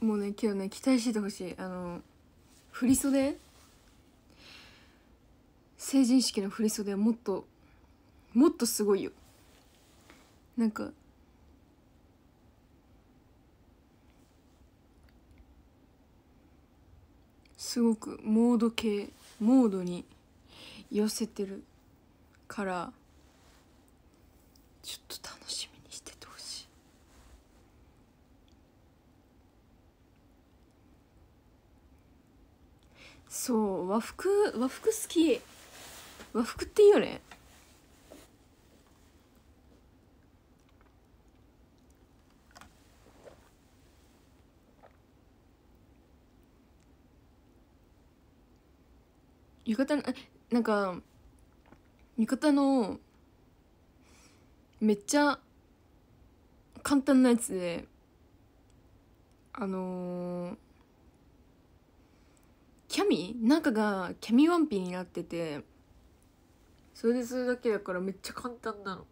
もうね今日ね期待しててほしいあの振袖成人式の振袖はもっともっとすごいよなんかすごくモード系モードに寄せてるからちょっと楽しみそう和服和服好き和服っていいよね浴衣なんか浴衣のめっちゃ簡単なやつであのーキャミ中がキャミワンピになっててそれでそれだけだからめっちゃ簡単なの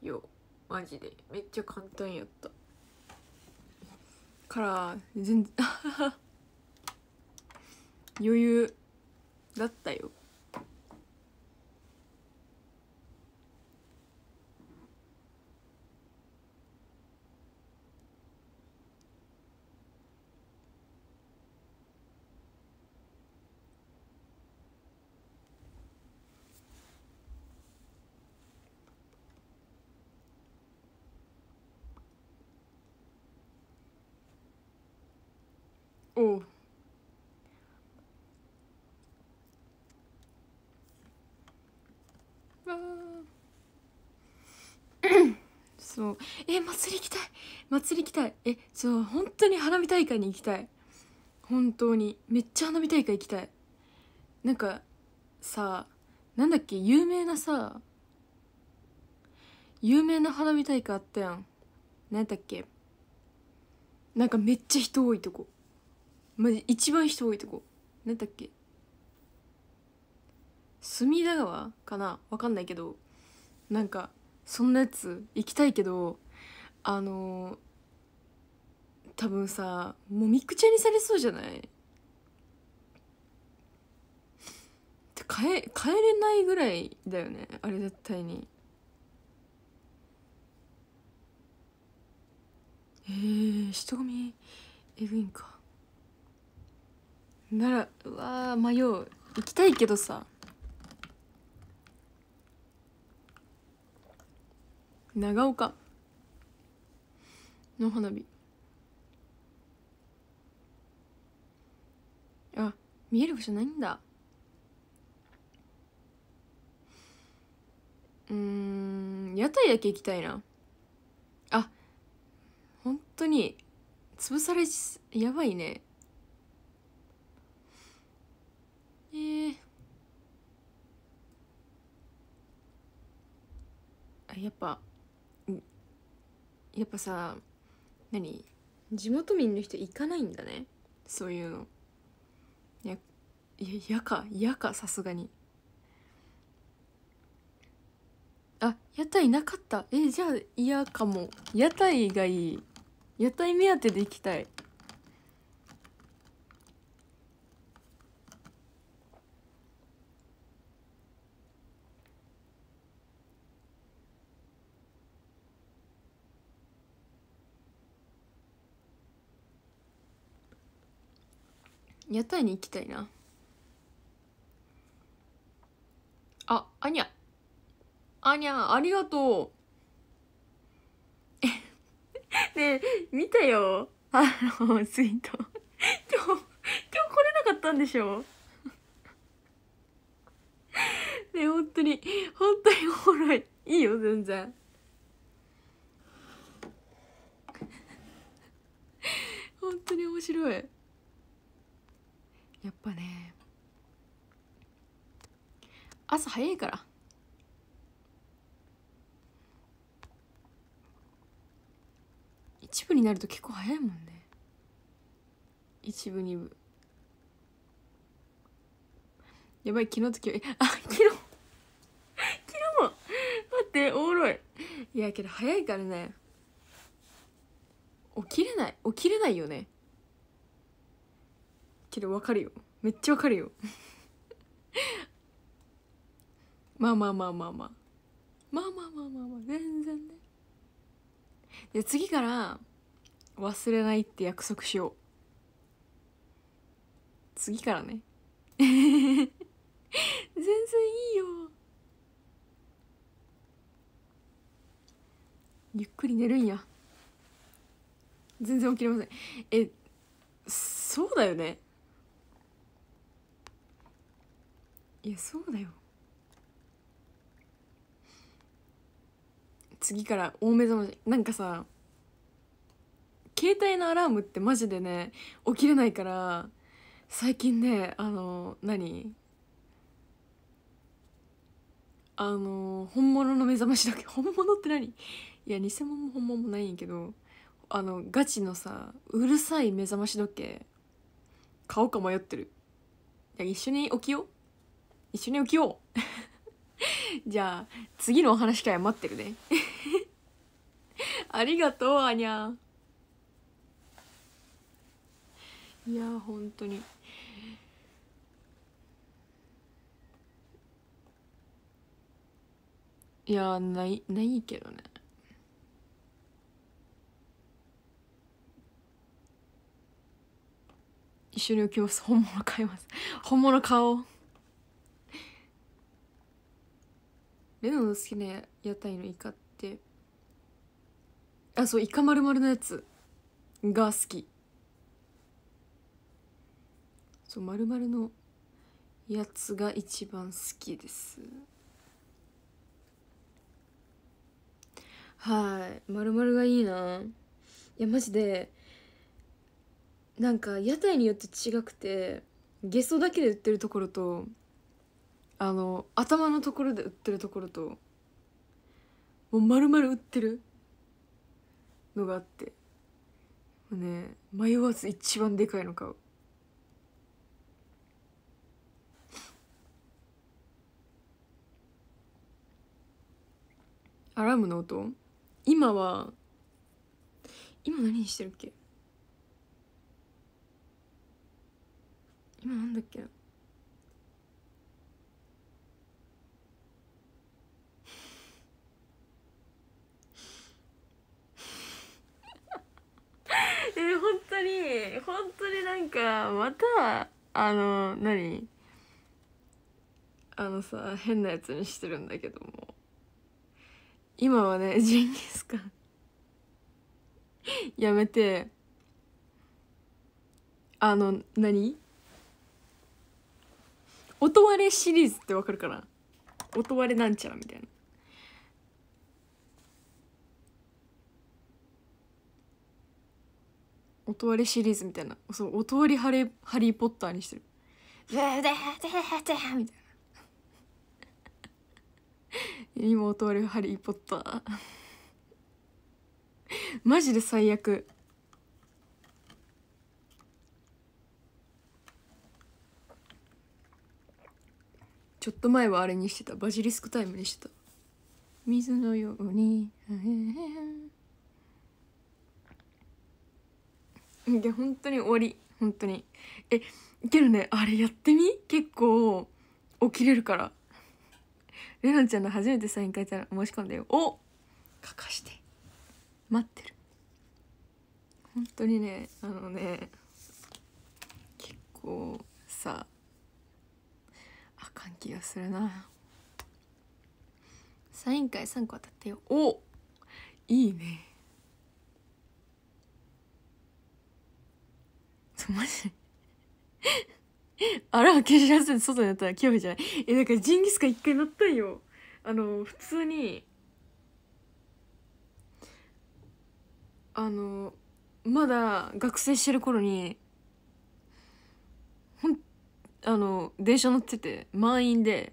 よマジでめっちゃ簡単やったから全然 余裕だったよ そうえ祭り行きたい祭り行きたいえそう本当に花火大会に行きたい本当にめっちゃ花火大会行きたいなんかさなんだっけ有名なさ有名な花火大会あったやん何やったっけなんかめっちゃ人多いとこマジ一番人多いとこ何だっけ隅田川かなわかんないけどなんかそんなやつ行きたいけどあのー、多分さもうみくちゃにされそうじゃない変帰れないぐらいだよねあれ絶対にえー、人混みエグいんかならうわ迷う行きたいけどさ長岡の花火あ見える場所ないんだうん屋台だけ行きたいなあ本当に潰されやばいねねあやっぱやっぱさ何地元民の人行かないんだねそういうのいやいやかやかさすがにあ屋台なかったえじゃあ嫌かも屋台がいい屋台目当てで行きたい屋台に行きたいなあアニャアニャありがとう ねえ見たよあのツイート 今日今日来れなかったんでしょ ねえ本当に本当におもろいいいよ全然本当に面白いやっぱね朝早いから一部になると結構早いもんね一部二部やばい昨日と今日あ 昨日昨日も待っておもろいいやけど早いからね起きれない起きれないよねけどわかるよめっちゃわかるよ まあまあまあまあまあまあまあまあまあまあ全然ねで次から忘れないって約束しよう次からね 全然いいよゆっくり寝るんや全然起きれませんえそうだよねいやそうだよ次から大目覚ましなんかさ携帯のアラームってマジでね起きれないから最近ねあの何あの本物の目覚ましだけ 本物って何いや偽物も本物もないんやけどあのガチのさうるさい目覚まし時計買おうか迷ってる一緒に起きよう一緒に起きよう じゃあ次のお話会待ってるね ありがとうあにゃんいや本当にいやないないけどね一緒に起きます 本物買います本物買おうレナの好きな屋台のイカってあそうイカ丸々のやつが好きそう丸々のやつが一番好きですはい丸々がいいないやマジでなんか屋台によって違くてゲソだけで売ってるところとあの頭のところで売ってるところともう丸々売ってるのがあってもうね迷わず一番でかいの買う。アラームの音今は今何してるっけ今なんだっけな当に本当になんかまたあの何あのさ変なやつにしてるんだけども今はねジンギスカン やめてあの何音割れシリーズってわかるかな音割れなんちゃらみたいな音割れシリーズみたいなそうおとわりハリハリー・ポッターにしてる「ブーデーデーデー」みたいな今おとれりハリー・ポッター マジで最悪ちょっと前はあれにしてたバジリスクタイムにしてた水のように で本当に終わり本当にえけどねあれやってみ結構起きれるからレナちゃんの初めてサイン書いたら申し込んだよお書かして待ってる本当にねあのね結構さあかん気がするなサイン会3個当たったよおいいねマジあら消し合わせて外になったら興味じゃないえんかジンギスカン一回なったんよあの普通にあのまだ学生してる頃にほんあの電車乗ってて満員で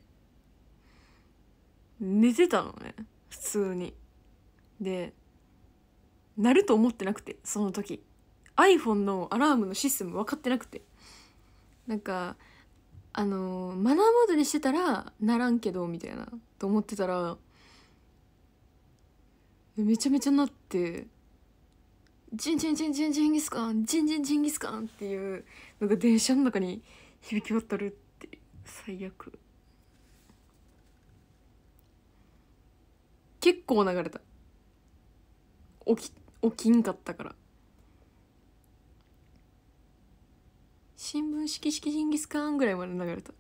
寝てたのね普通にでなると思ってなくてその時 iPhone のアラームのシステム分かってなくてなんかあのー、マナーモードにしてたらならんけどみたいなと思ってたらめちゃめちゃなって「ジンジンジンジンジンギスカンジンジンジンギスカン」っていうんか電車の中に響き渡るって最悪結構流れた起き起きんかったから新聞式式ジンギスカンぐらいまで流れた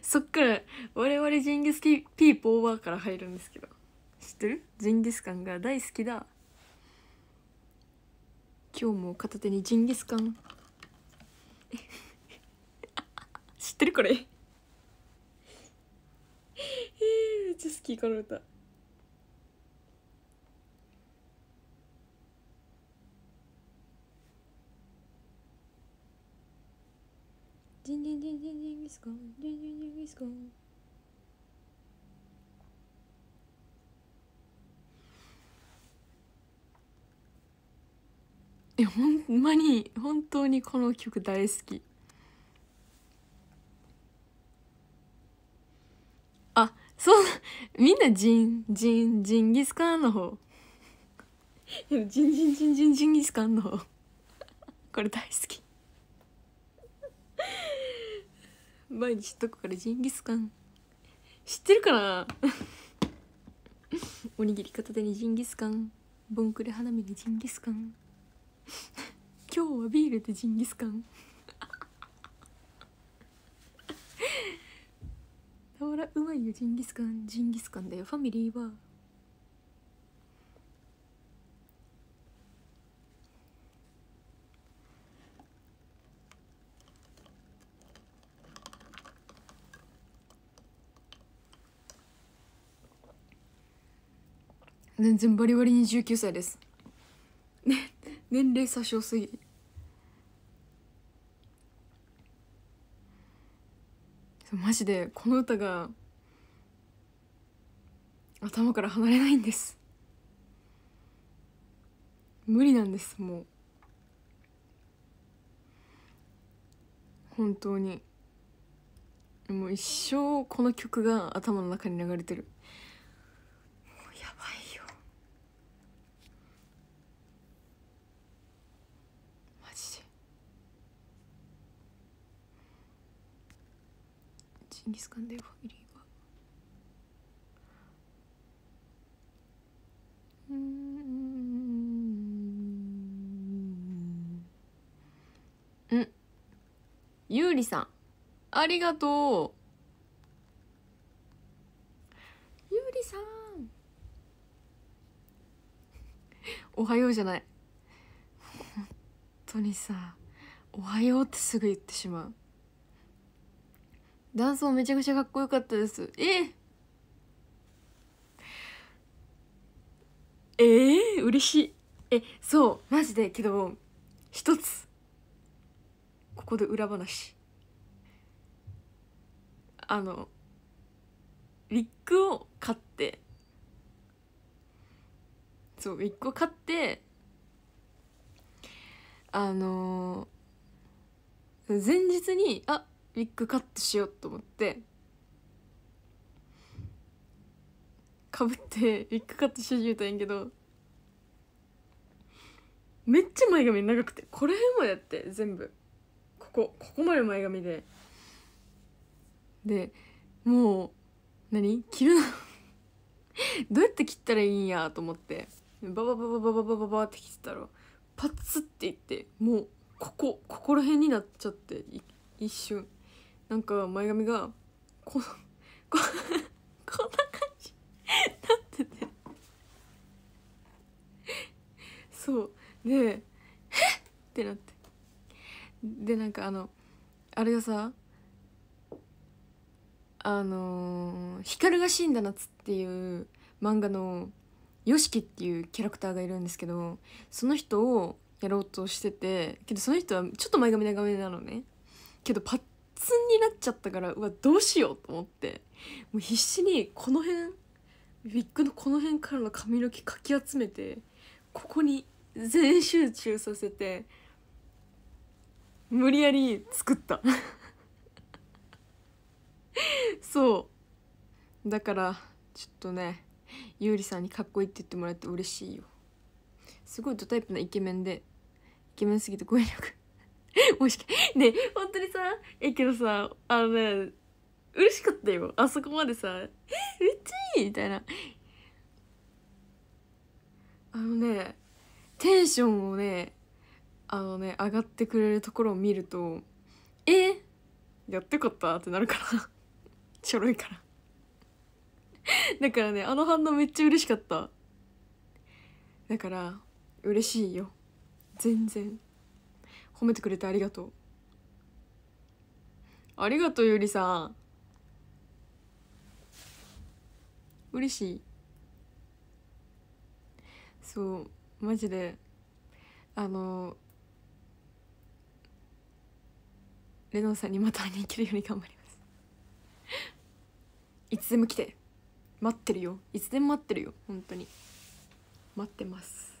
そっから我々ジンギスキピーポーバーから入るんですけど知ってるジンギスカンが大好きだ今日も片手にジンギスカン知ってるこれええ、めっちゃ好きこの歌。ジンジンジンジンジンギスコンジンジンジンギスコンえほんまに本当にこの曲大好きあそうみんなジンジンジンギスカンの方でもジンジンジンジンジンギスカンの方これ大好き毎日どこからジンギスカン知ってるかな おにぎり片手にジンギスカンボンクレ花見にジンギスカン今日はビールでジンギスカンほら うまいよジンギスカンジンギスカンだよファミリーは全然バリバリに19歳です、ね、年齢詐称すぎマジでこの歌が頭から離れないんです無理なんですもう本当にもう一生この曲が頭の中に流れてるンギスカンファミリーはうんうんゆうりさんありがとうゆうりさん おはようじゃない本当にさおはようってすぐ言ってしまうダンスもめちゃくちゃかっこよかったですええー、嬉しいえそうマジでけど一つここで裏話あのウィッグを買ってそうウィッグを買ってあのー、前日にあウィッグカットしようと思ってかぶってウィッグカットし始めたんやけどめっちゃ前髪長くてこれ辺までやって全部ここここまで前髪ででもう何着るの どうやって切ったらいいんやと思ってバババババババババって切ってたらパツっていってもうここここら辺になっちゃって一瞬なんか前髪がここ こんな感じなっててそうで「えっ!」ってなってでなんかあのあれがさあのー「光が死んだ夏」っていう漫画の YOSHIKI っていうキャラクターがいるんですけどその人をやろうとしててけどその人はちょっと前髪長めなのねけどパッツンになっちゃったからうわどうしようと思ってもう必死にこの辺ウィッグのこの辺からの髪の毛かき集めてここに全集中させて無理やり作った そうだからちょっとねゆうりさんにかっこいいって言ってもらえて嬉しいよすごいドタイプなイケメンでイケメンすぎて語彙力 もしか ね本当にさえけどさあのね嬉しかったよあそこまでさ「えめっちゃいい!」みたいなあのねテンションをねあのね上がってくれるところを見ると「えやってよかった」ってなるから ちょろいからだからねあの反応めっちゃ嬉しかっただから嬉しいよ全然。褒めてくれてありがとうありがとうゆりさん嬉しいそうマジであのレノンさんにまた会いに行けるように頑張ります いつでも来て待ってるよいつでも待ってるよ本当に待ってます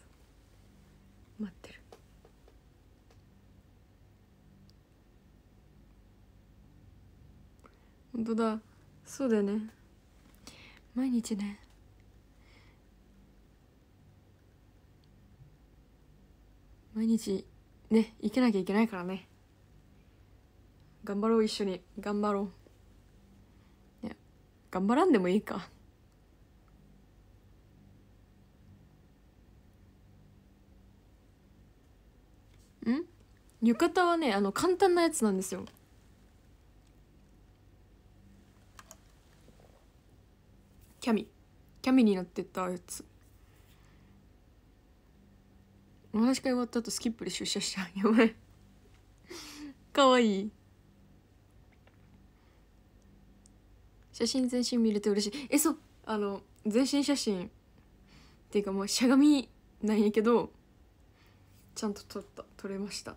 本当だそうだよね毎日ね毎日ね行けなきゃいけないからね頑張ろう一緒に頑張ろう、ね、頑張らんでもいいかん浴衣はねあの簡単なやつなんですよキャミキャミになってったやつお話し会終わった後スキップで出社したやばいかわいい写真全身見れて嬉しいえそうあの全身写真っていうかもうしゃがみなんやけどちゃんと撮った撮れました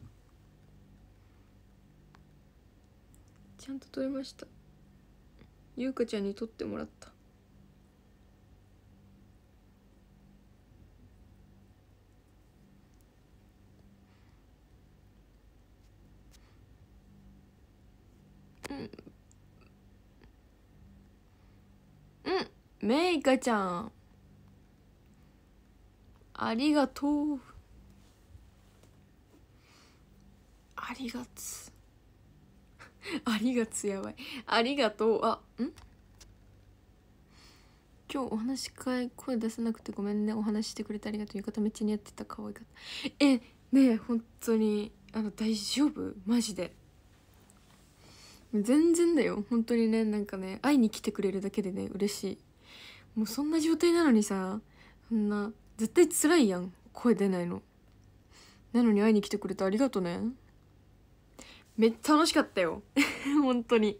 ちゃんと撮れました優香ちゃんに撮ってもらっためいかちゃんありがとうありがつ ありがつやばいありがとうあん今日お話し会声出せなくてごめんねお話してくれてありがとう浴衣めっちゃ似合ってた可愛かったえねえ本当にあの大丈夫マジで全然だよ本当にねなんかね会いに来てくれるだけでね嬉しいもうそんな状態なのにさそんな絶対辛いやん声出ないのなのに会いに来てくれてありがとねめっちゃ楽しかったよ 本当に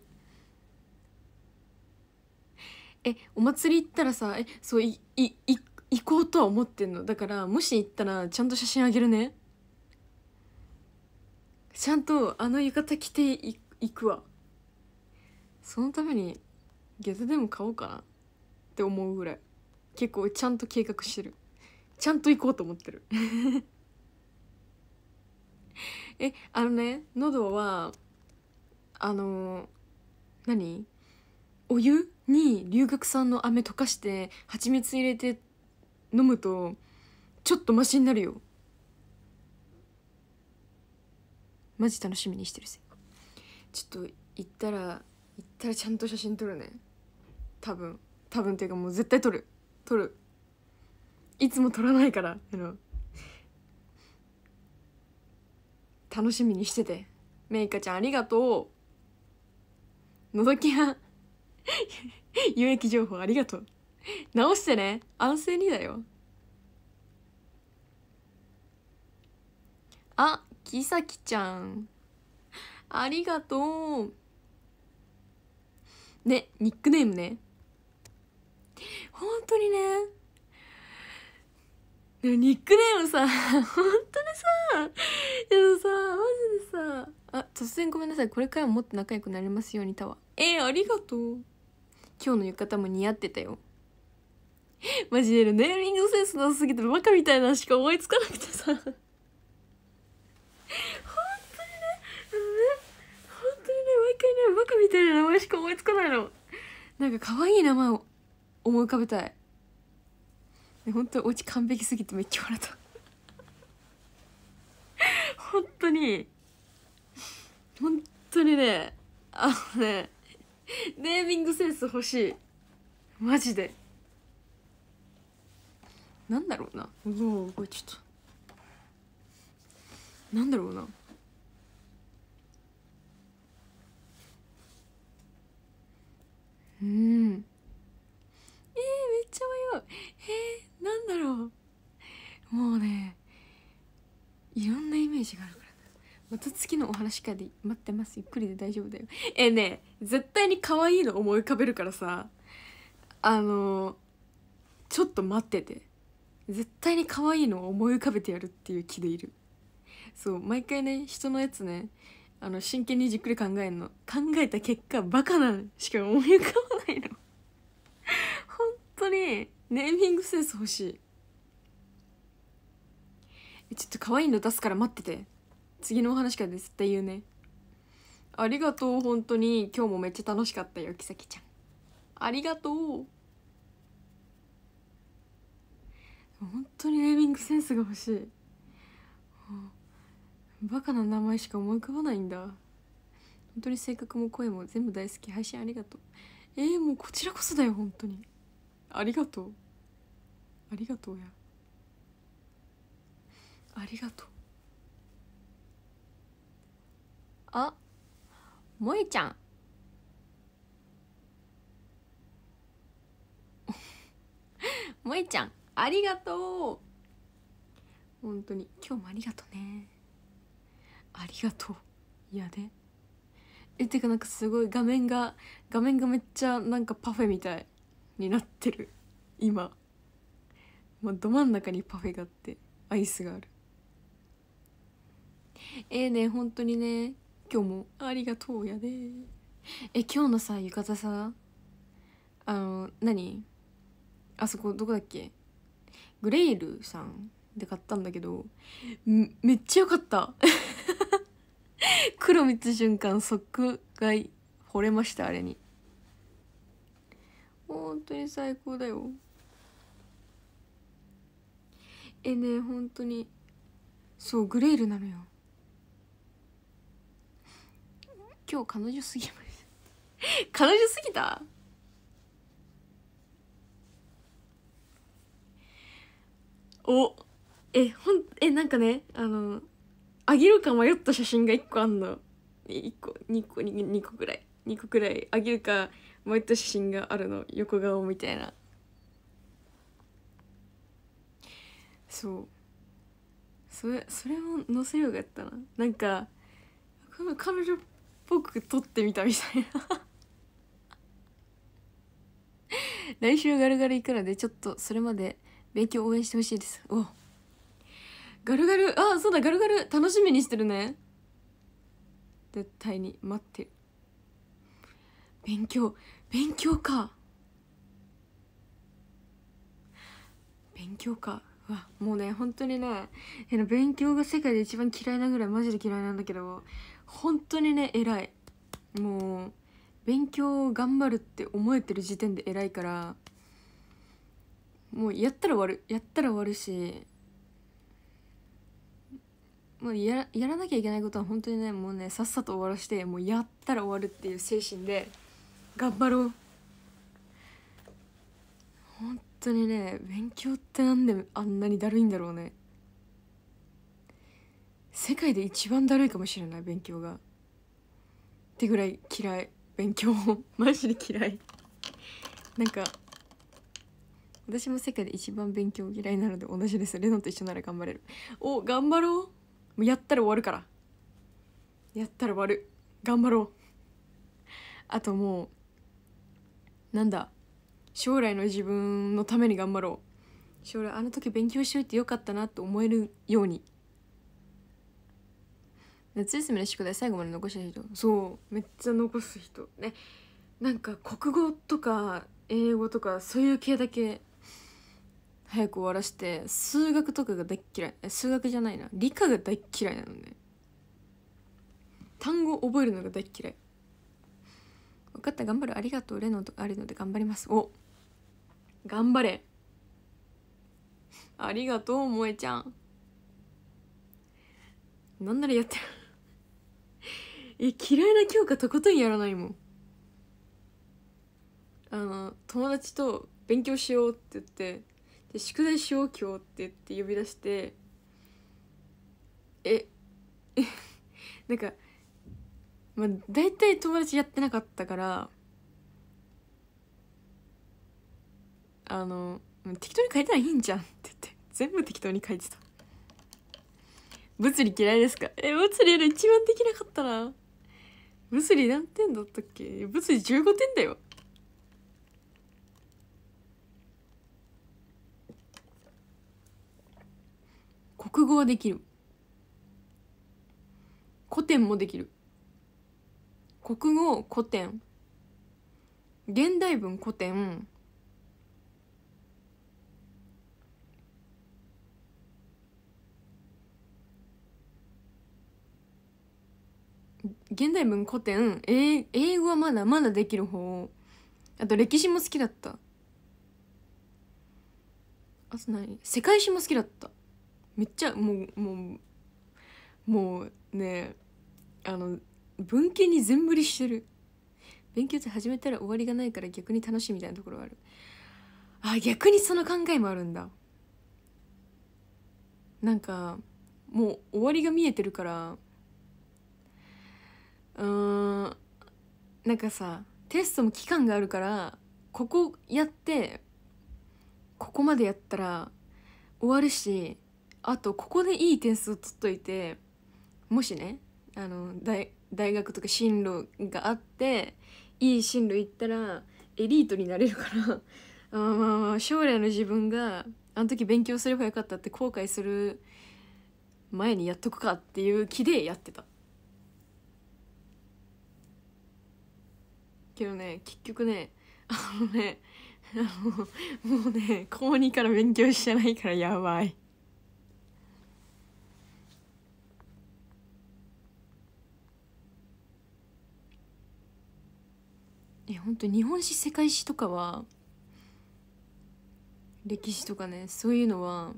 えお祭り行ったらさえそういいい行こうとは思ってんのだからもし行ったらちゃんと写真あげるねちゃんとあの浴衣着てい行くわそのために下駄でも買おうかなって思うぐらい結構ちゃんと計画してるちゃんと行こうと思ってる えあのね喉はあの何お湯に龍角散の飴溶かして蜂蜜入れて飲むとちょっとマシになるよマジ楽しみにしてるぜちょっと行ったら行ったらちゃんと写真撮るね多分多分っていうかもう絶対取る取るいつも取らないからあの楽しみにしててメイカちゃんありがとうのぞきや 有益情報ありがとう直してね安静にだよあきさきちゃんありがとうねニックネームね本当にねでもニックネームさ 本当にさでもさマジでさあ突然ごめんなさいこれからももっと仲良くなれますようにたわえー、ありがとう今日の浴衣も似合ってたよ マジでネーミングセンスなすぎてバカみたいなしか思いつかなくてさ本当にね本当にね毎回ねバカみたいな名前しか思いつかないのなんか可愛い名前を思い浮かべたい本当にお家完璧すぎてめっちゃ笑った 本当に本当にねあのねネーミングセンス欲しいマジでなんだろうなうおちょっとなんだろうなうんめっちゃ迷うえー、なんだろうもうねいろんなイメージがあるからまた次のお話会で待ってますゆっくりで大丈夫だよえー、ね絶対に可愛いの思い浮かべるからさあのー、ちょっと待ってて絶対に可愛いのを思い浮かべてやるっていう気でいるそう毎回ね人のやつねあの真剣にじっくり考えるの考えた結果バカなんしか思い浮かば当にネーミングセンス欲しいえちょっと可愛いの出すから待ってて次のお話からで絶対言うねありがとう本当に今日もめっちゃ楽しかったよきさきちゃんありがとう本当にネーミングセンスが欲しいバカな名前しか思い浮かばないんだ本当に性格も声も全部大好き配信ありがとうえー、もうこちらこそだよ本当にありがとうありがとうやありがとうあ萌えちゃんもえ ちゃんありがとう本当に今日もありがとうねありがとういやでえてかなんかすごい画面が画面がめっちゃなんかパフェみたいになってる今もうど真ん中にパフェがあってアイスがあるええー、ね本当にね今日もありがとうやでえ今日のさ浴衣さあの何あそこどこだっけグレイルさんで買ったんだけどめっちゃ良かった 黒蜜瞬間即買い惚れましたあれに本当に最高だよえね本当にそうグレールなのよ今日彼女すぎました 彼女すぎたおえほんえなんかねあのあげるか迷った写真が1個あんの1個2個 2, 2個ぐらい2個ぐらいあげるかもう一があるの横顔みたいなそうそれそれも載せようがったななんかこの彼女っぽく撮ってみたみたいな 来週ガルガル行くのでちょっとそれまで勉強応援してほしいですおガルガルあそうだガルガル楽しみにしてるね絶対に待ってる勉強勉強か勉強かうわもうね本当にね勉強が世界で一番嫌いなぐらいマジで嫌いなんだけど本当にね偉いもう勉強を頑張るって思えてる時点で偉いからもうやったら終わるやったら終わるしもうややらなきゃいけないことは本当にねもうねさっさと終わらしてもうやったら終わるっていう精神で頑張ろう本当にね勉強ってなんであんなにだるいんだろうね世界で一番だるいかもしれない勉強がってぐらい嫌い勉強マジで嫌いなんか私も世界で一番勉強嫌いなので同じですレノンと一緒なら頑張れるお頑張ろうもうやったら終わるからやったら終わる頑張ろうあともうなんだ将来の自分のために頑張ろう将来あの時勉強しといてよかったなって思えるように夏休みの宿題最後まで残した人そうめっちゃ残す人ねなんか国語とか英語とかそういう系だけ早く終わらして数学とかが大っ嫌い数学じゃないな理科が大っ嫌いなのね単語覚えるのが大っ嫌い分かった頑張るありがとうレノンとかあるので頑張りますお頑張れ ありがとう萌えちゃんなんならやってる え嫌いな教科とことんやらないもんあの友達と勉強しようって言ってで宿題しよう今日って言って呼び出してええ なんかまあ、大体友達やってなかったからあの適当に書いたらいいんじゃんって言って全部適当に書いてた物理嫌いですかえ物理の一番できなかったな物理何点だったっけ物理15点だよ国語はできる古典もできる国語古典現代文古典現代文古典英英語はまだまだできる方あと歴史も好きだったあと何世界史も好きだっためっちゃもうもうもうねあの文献に全振りしてる勉強って始めたら終わりがないから逆に楽しいみたいなところあるあ逆にその考えもあるんだなんかもう終わりが見えてるからうんなんかさテストも期間があるからここやってここまでやったら終わるしあとここでいい点数を取っといてもしねあの大大学とか進路があっていい進路行ったらエリートになれるから あまあまあ将来の自分があの時勉強すればよかったって後悔する前にやっとくかっていう気でやってたけどね結局ねあのねもうね高2から勉強してないからやばい。え本当日本史世界史とかは歴史とかねそういうのは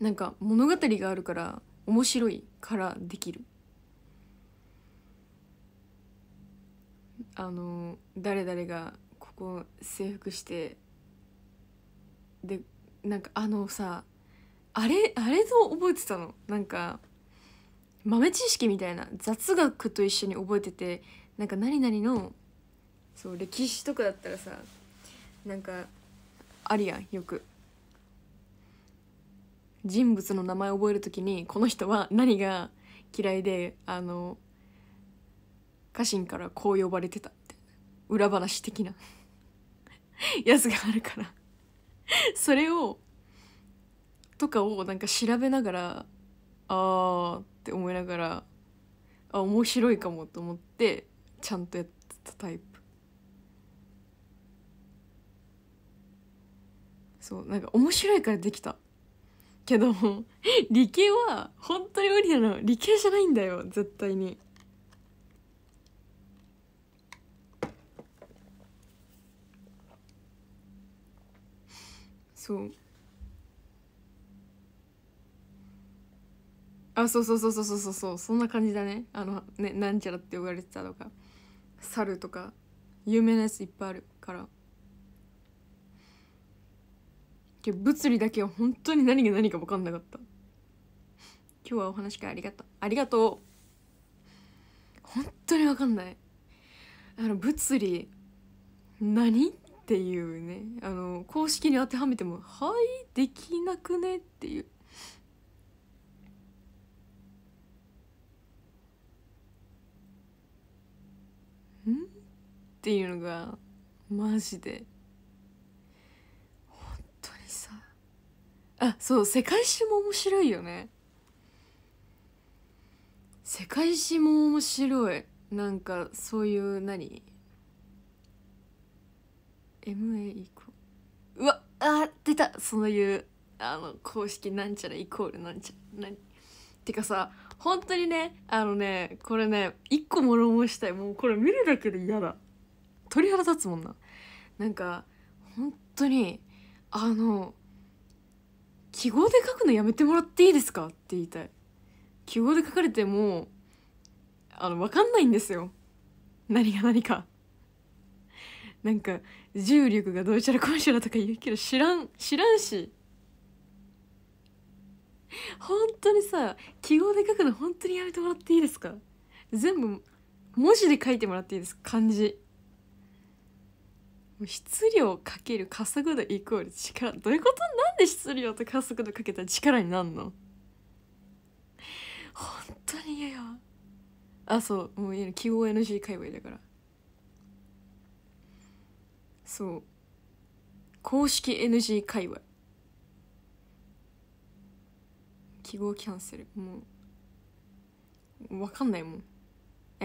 なんか物語があるから面白いからできるあの誰々がここ征服してでなんかあのさあれあれと覚えてたのなんか豆知識みたいな雑学と一緒に覚えててなんか何々のそう歴史とかだったらさなんかあるやんよく人物の名前を覚えるときにこの人は何が嫌いであの家臣からこう呼ばれてたって裏話的な やつがあるからそれをとかをなんか調べながらああって思いながらあ面白いかもと思ってちゃんとやってたタイプ。そうなんか面白いからできたけど 理系は本当に無理なの理系じゃないんだよ絶対に。そうあそうそうそうそうそうそうそんな感じだねあのねなんちゃらって呼ばれてたとか猿とか有名なやついっぱいあるから。物理だけは本当に何が何か分かんなかった今日はお話会ありがとうありがとう本当に分かんないあの物理何っていうねあの公式に当てはめても「はいできなくね」っていう「ん?」っていうのがマジであそう世界史も面白いよね世界史も面白いなんかそういう何 ?MA イコうわあ出たそういうあの公式なんちゃらイコールなんちゃら何てかさ本当にねあのねこれね一個もろもしたいもうこれ見るだけで嫌だ鳥肌立つもんななんか本当にあの記号で書くのやめてもらっていいですか?」って言いたい記号で書かれてもあの分かんないんですよ何が何かなんか重力がどうしたらこうちゃらとか言うけど知らん知らんし本当にさ記号で書くの本当にやめてもらっていいですか全部文字で書いてもらっていいです漢字もう質量かける加速度イコール力どういうことなんで質量と加速度かけたら力になんの本当に嫌よあそうもうい記号 NG 界隈だからそう公式 NG 界隈記号キャンセルもう分かんないもん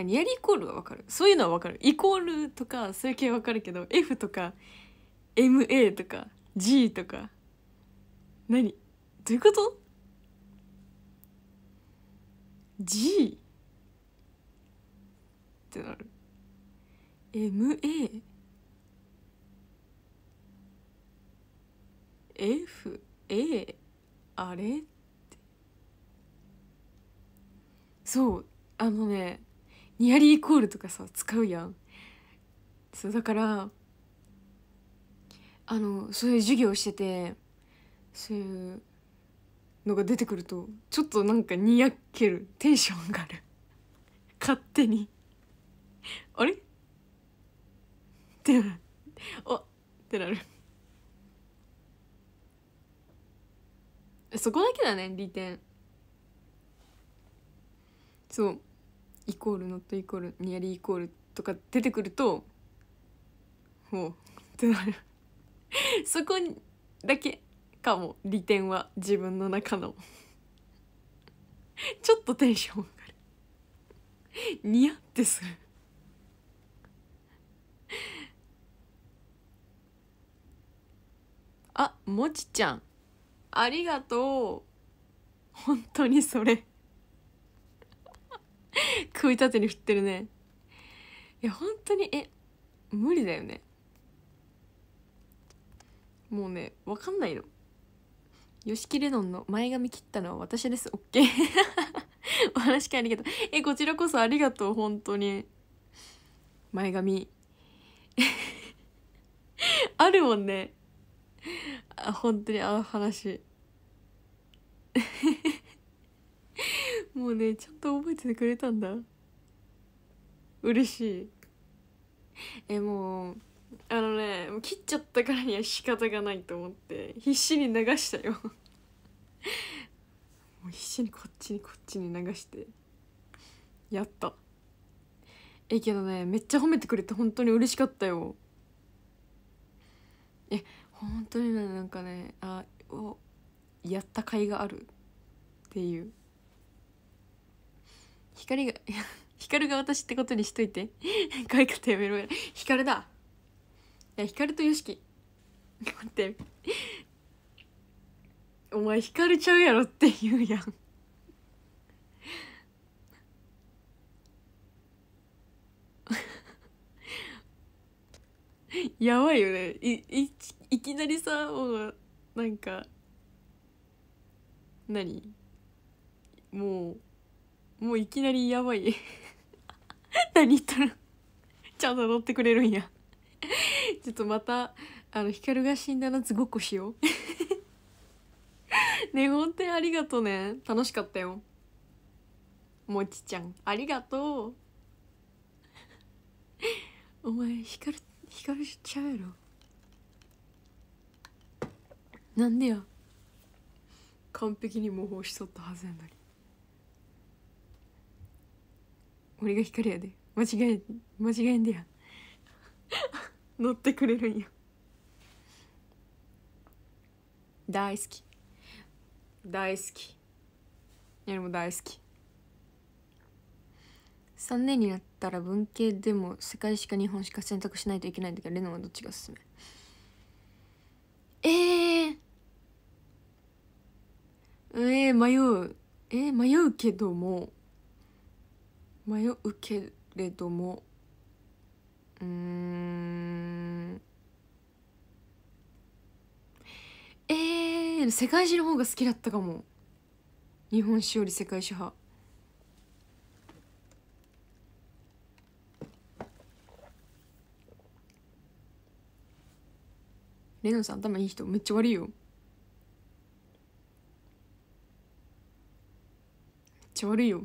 ニアリイコールはわかるそういうのはわかるイコールとかそういう系わかるけど F とか MA とか G とか何どういうこと ?G ってなる MA F A あれそうあのねニアリーイコールとかさ使うやんそうだからあのそういう授業しててそういうのが出てくるとちょっとなんかにやけるテンションがある勝手にあれってなるあってなるそこだけだね利点そうイコールノットイコールニアリーイコールとか出てくるとほうってなる そこだけかも利点は自分の中の ちょっとテンション上がるニヤってするあもちちゃんありがとう本当にそれ 組み立てに振ってるねいや本当にえ無理だよねもうね分かんないの吉木レノンの前髪切ったのは私です OK お話会ありがとうえこちらこそありがとう本当に前髪 あるもんねあ本当にあの話もうねちゃんと覚えててくれたんだ嬉しい えもうあのねもう切っちゃったからには仕方がないと思って必死に流したよ もう必死にこっちにこっちに流してやったえけどねめっちゃ褒めてくれて本当に嬉しかったよえ本当にねなんかねあおやった甲斐があるっていう光が 光が私ってことにしといて可愛 かったやめろや光だいや光とよしき待ってお前光ちゃうやろって言うやん やばいよねいいいきなりさもうなんか何もうもういきなりやばい 何言ったらちゃんと乗ってくれるんやちょっとまたあの光が死んだ夏ごっこしよう ねんとにありがとうね楽しかったよもちちゃんありがとうお前光光ちゃうやろなんでや完璧に模倣しとったはずやのに俺が光やで間違え間違えんでや 乗ってくれるんや大好き大好きやるも大好き3年になったら文系でも世界史か日本史か選択しないといけないんだけどレノはどっちがおすすめえー、えー、迷うえー、迷うけども迷うけれどもうんえー、世界史の方が好きだったかも日本史より世界史派レノさん頭いい人めっちゃ悪いよめっちゃ悪いよ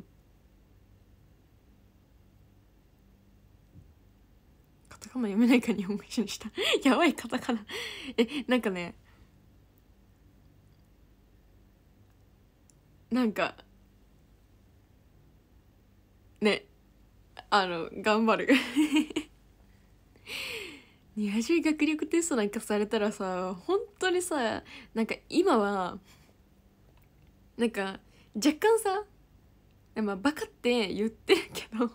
カマ読めないから日本語一にした やばいカタカナえなんかねなんかねあの頑張るリア 学力テストなんかされたらさ本当にさなんか今はなんか若干さまあバカって言ってるけど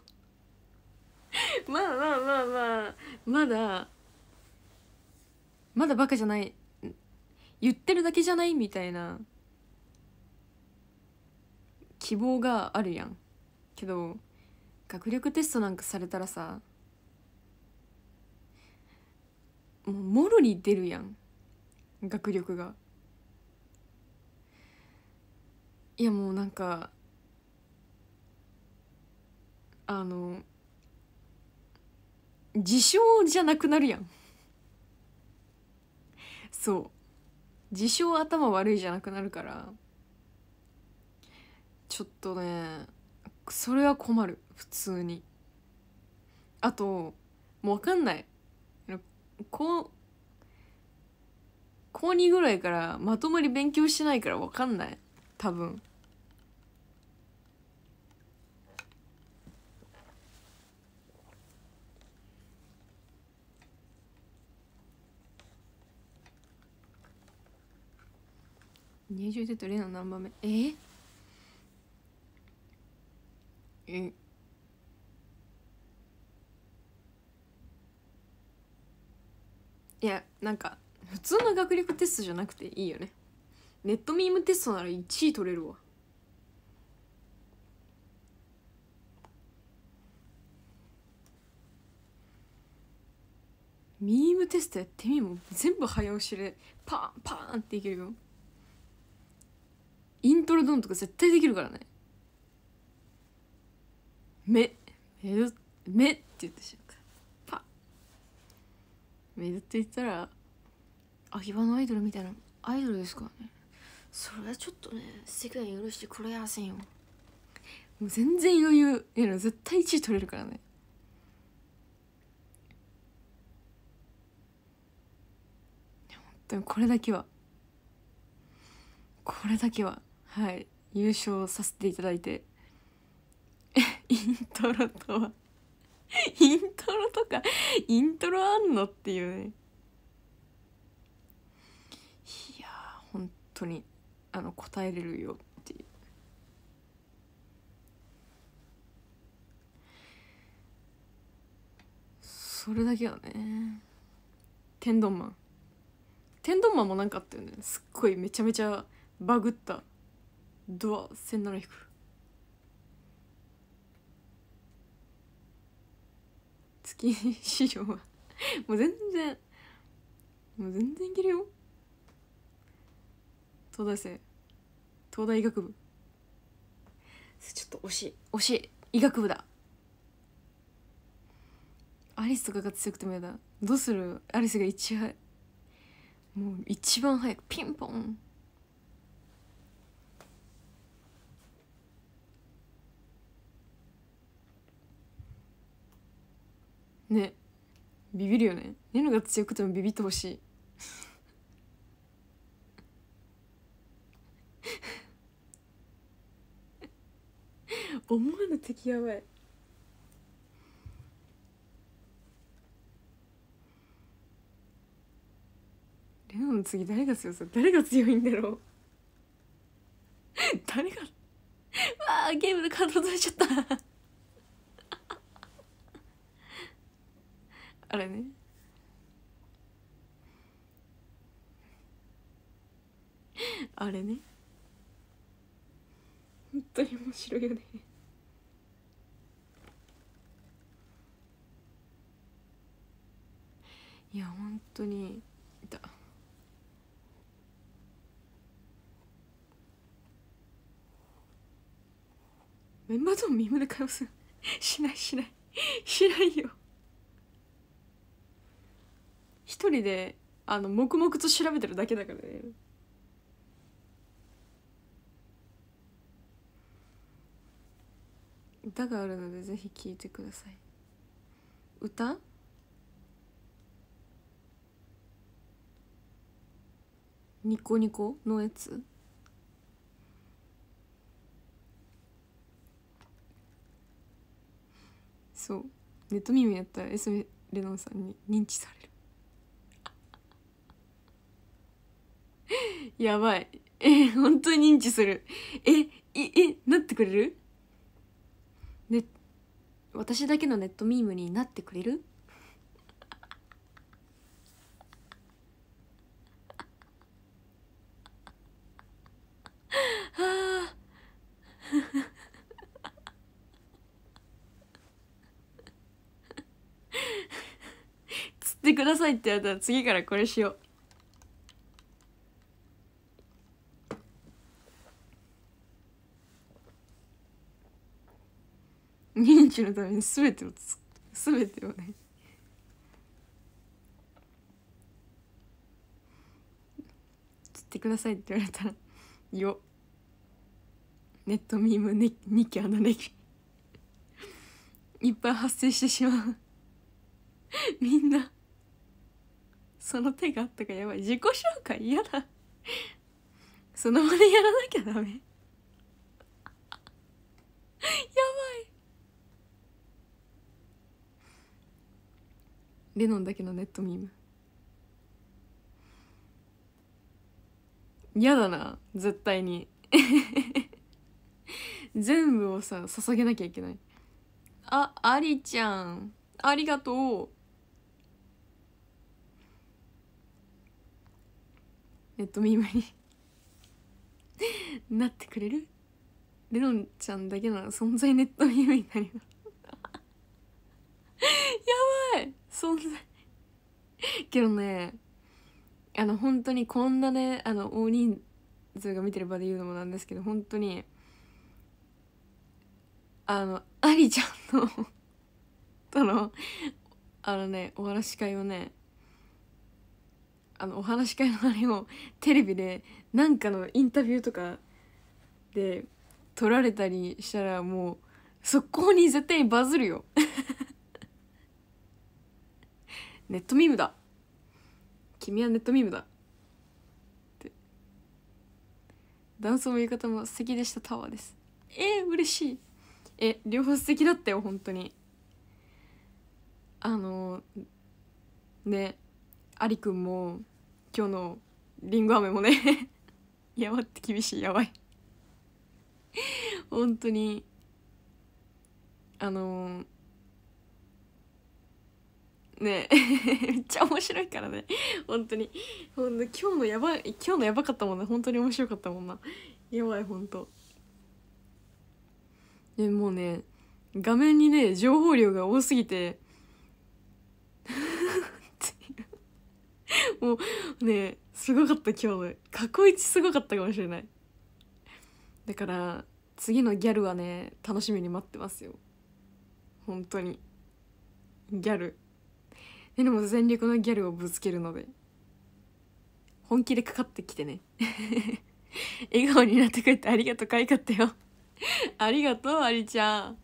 まあまあまあまあまだまだバカじゃない言ってるだけじゃないみたいな希望があるやんけど学力テストなんかされたらさもうもろに出るやん学力がいやもうなんかあの自称じゃなくなるやんそう自称頭悪いじゃなくなるからちょっとねそれは困る普通にあともう分かんないこ高2ぐらいからまともに勉強してないから分かんない多分20手とレの何番目ええいやなんか普通の学力テストじゃなくていいよねネットミームテストなら1位取れるわミームテストやってみも全部早押しでパンパンっていけるよイントロドンとか絶対できるからね目目目って言ってしまうからパッ目って言ったら秋葉のアイドルみたいなアイドルですからねそれはちょっとね世界許してくれやせんよもう全然余裕いや絶対1位取れるからねでもこれだけはこれだけははい優勝させていただいて イントロとはイントロとかイントロあんのっていうねいや本当にあの答えれるよっていうそれだけはね天丼マン天丼マンもなんかあったよねすっごいめちゃめちゃバグったドア1700月市場はもう全然もう全然いけるよ東大生東大医学部ちょっと惜しい惜しい医学部だアリスとかが強くてもやだどうするアリスが一番もう一番早くピンポンねビビるよねネノが強くてもビビってほしい 思わぬ敵やばいレオの次誰が強そう誰が強いんだろう誰がわあゲームのカード取れちゃったあれねあれね本当に面白いよねいや本当にいたメンバーゾーンミームで会話するしないしないしないよ一人であの黙々と調べてるだけだからね歌があるのでぜひ聴いてください歌ニコニコのやつそうネット耳やったら S レノンさんに認知される やばい。え、本当に認知する。え、え、え、なってくれるね、私だけのネットミームになってくれるはあ。釣 ってくださいってやったら次からこれしよう。のために全てをつ全てをね釣ってくださいって言われたら「よ」ネットミーム、ね、2期穴ネギいっぱい発生してしまうみんなその手があったかやばい自己紹介嫌だその場でやらなきゃダメやばレノンだけのネットミーム嫌だな絶対に 全部をさ捧げなきゃいけないあありちゃんありがとうネットミームに なってくれるレノンちゃんだけの存在ネットミームになります存在けどねあの本当にこんなねあの大人数が見てる場で言うのもなんですけど本当にあのありちゃんのとのあのねお話し会をねあのお話し会のあれをテレビでなんかのインタビューとかで撮られたりしたらもう速攻に絶対バズるよネットミームだ君はネットミームだってダンスも言い方も素敵でしたタワーですえー、嬉しいえ両方素敵だったよ本当にあのねありくんも今日のりんご飴もね やばって厳しいやばい本当にあのーね めっちゃ面白いからね本当にほんと今日のやばい今日のやばかったもんね本当に面白かったもんなやばい本当でもうね画面にね情報量が多すぎて もうねすごかった今日の過去一すごかったかもしれないだから次のギャルはね楽しみに待ってますよ本当にギャルでも全力のギャルをぶつけるので本気でかかってきてね 笑顔になってくれてありがとうかいかったよありがとうありちゃん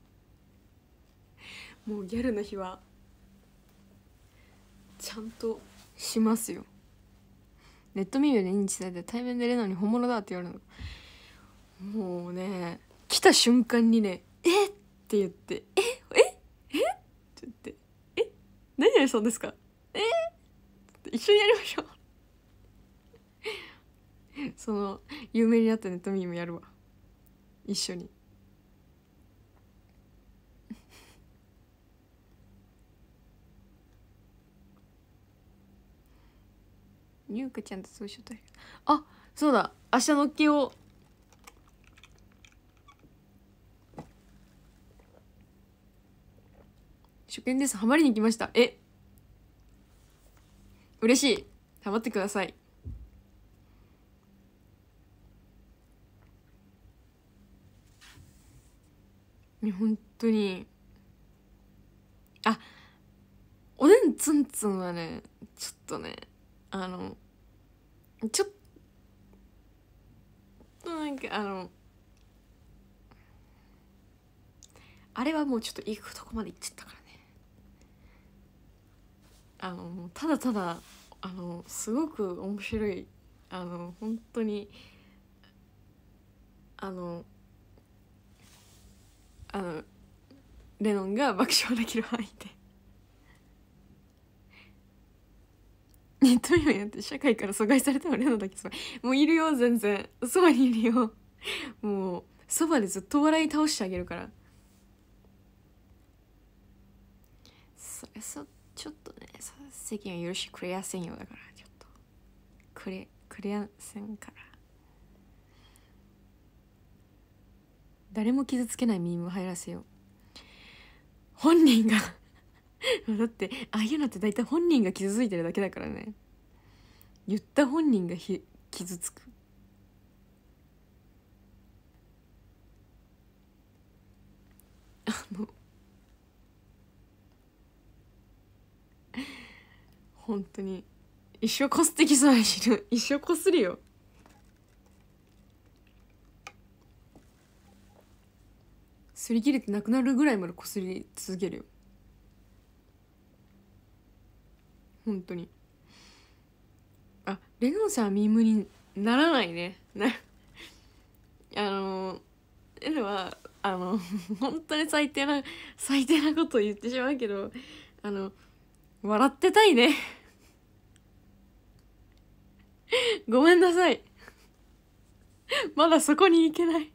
もうギャルの日はちゃんとしますよネットメディアで認知されて対面でレナに本物だって言われるのもうね来た瞬間にね「えっ!」って言って「ええ言って「え何やりそうですかえ一緒にやりましょう その有名になったネットミームやるわ一緒にゆうちゃんとあそうだ明日のっけを初見です。ハマりに来ました。え嬉しい。ハマってください。ね、本当に。あ、おでんツンツンはね、ちょっとね、あの、ちょっとなんかあの、あれはもうちょっと行くとこまで行っちゃったから。あのただただあのすごく面白いあの本当にあのあのレノンが爆笑できる範囲でネッ ト民やって社会から阻害されてもレノンだけそばもういるよ全然そばにいるよもうそばでずっと笑い倒してあげるからそれそっちょっとね世間を許してくれやせんよだからちょっとくれくれやせんから誰も傷つけないミーム入らせよう本人が だってああいうのって大体本人が傷ついてるだけだからね言った本人がひ傷つくあの本当に一生こすってきそうやし 一生こするよすり切れてなくなるぐらいまでこすり続けるよ本当にあレノンさんはミームにならないねな あのエルはあの 本当に最低な最低なことを言ってしまうけどあの笑ってたいね ごめんなさい。まだそこに行けない。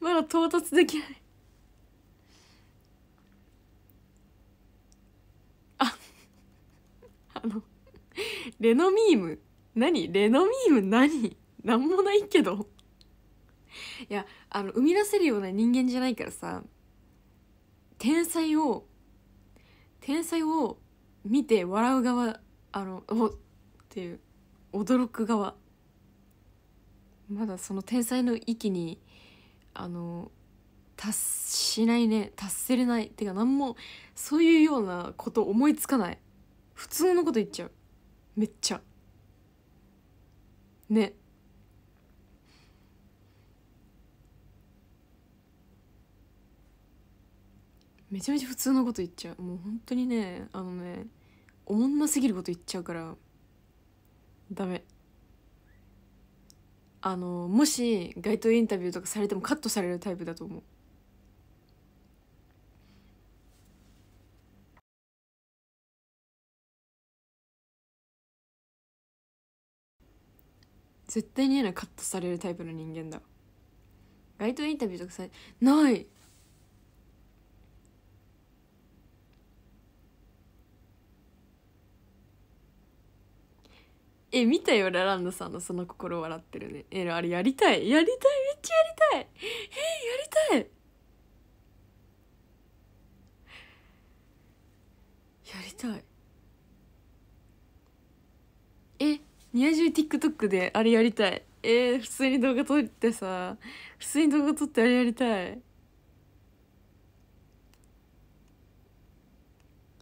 まだ到達できない。あ、あの、レノミーム。何レノミーム何何もないけど。いや、あの、生み出せるような人間じゃないからさ、天才を、天才を見て笑う側、あの、おっていう。驚く側まだその天才の域にあの達しないね達せれないっていうか何もそういうようなこと思いつかない普通のこと言っちゃうめっちゃねめちゃめちゃ普通のこと言っちゃうもう本当にねあのねおもんなすぎること言っちゃうからダメあのもし街頭インタビューとかされてもカットされるタイプだと思う絶対に言カットされるタイプの人間だ街頭インタビューとかさないえ見たよラランドさんのその心笑ってるねえあれやりたいやりたいめっちゃやりたいえやりたいやりたいえニア中 TikTok であれやりたいえー、普通に動画撮ってさ普通に動画撮ってあれやりたい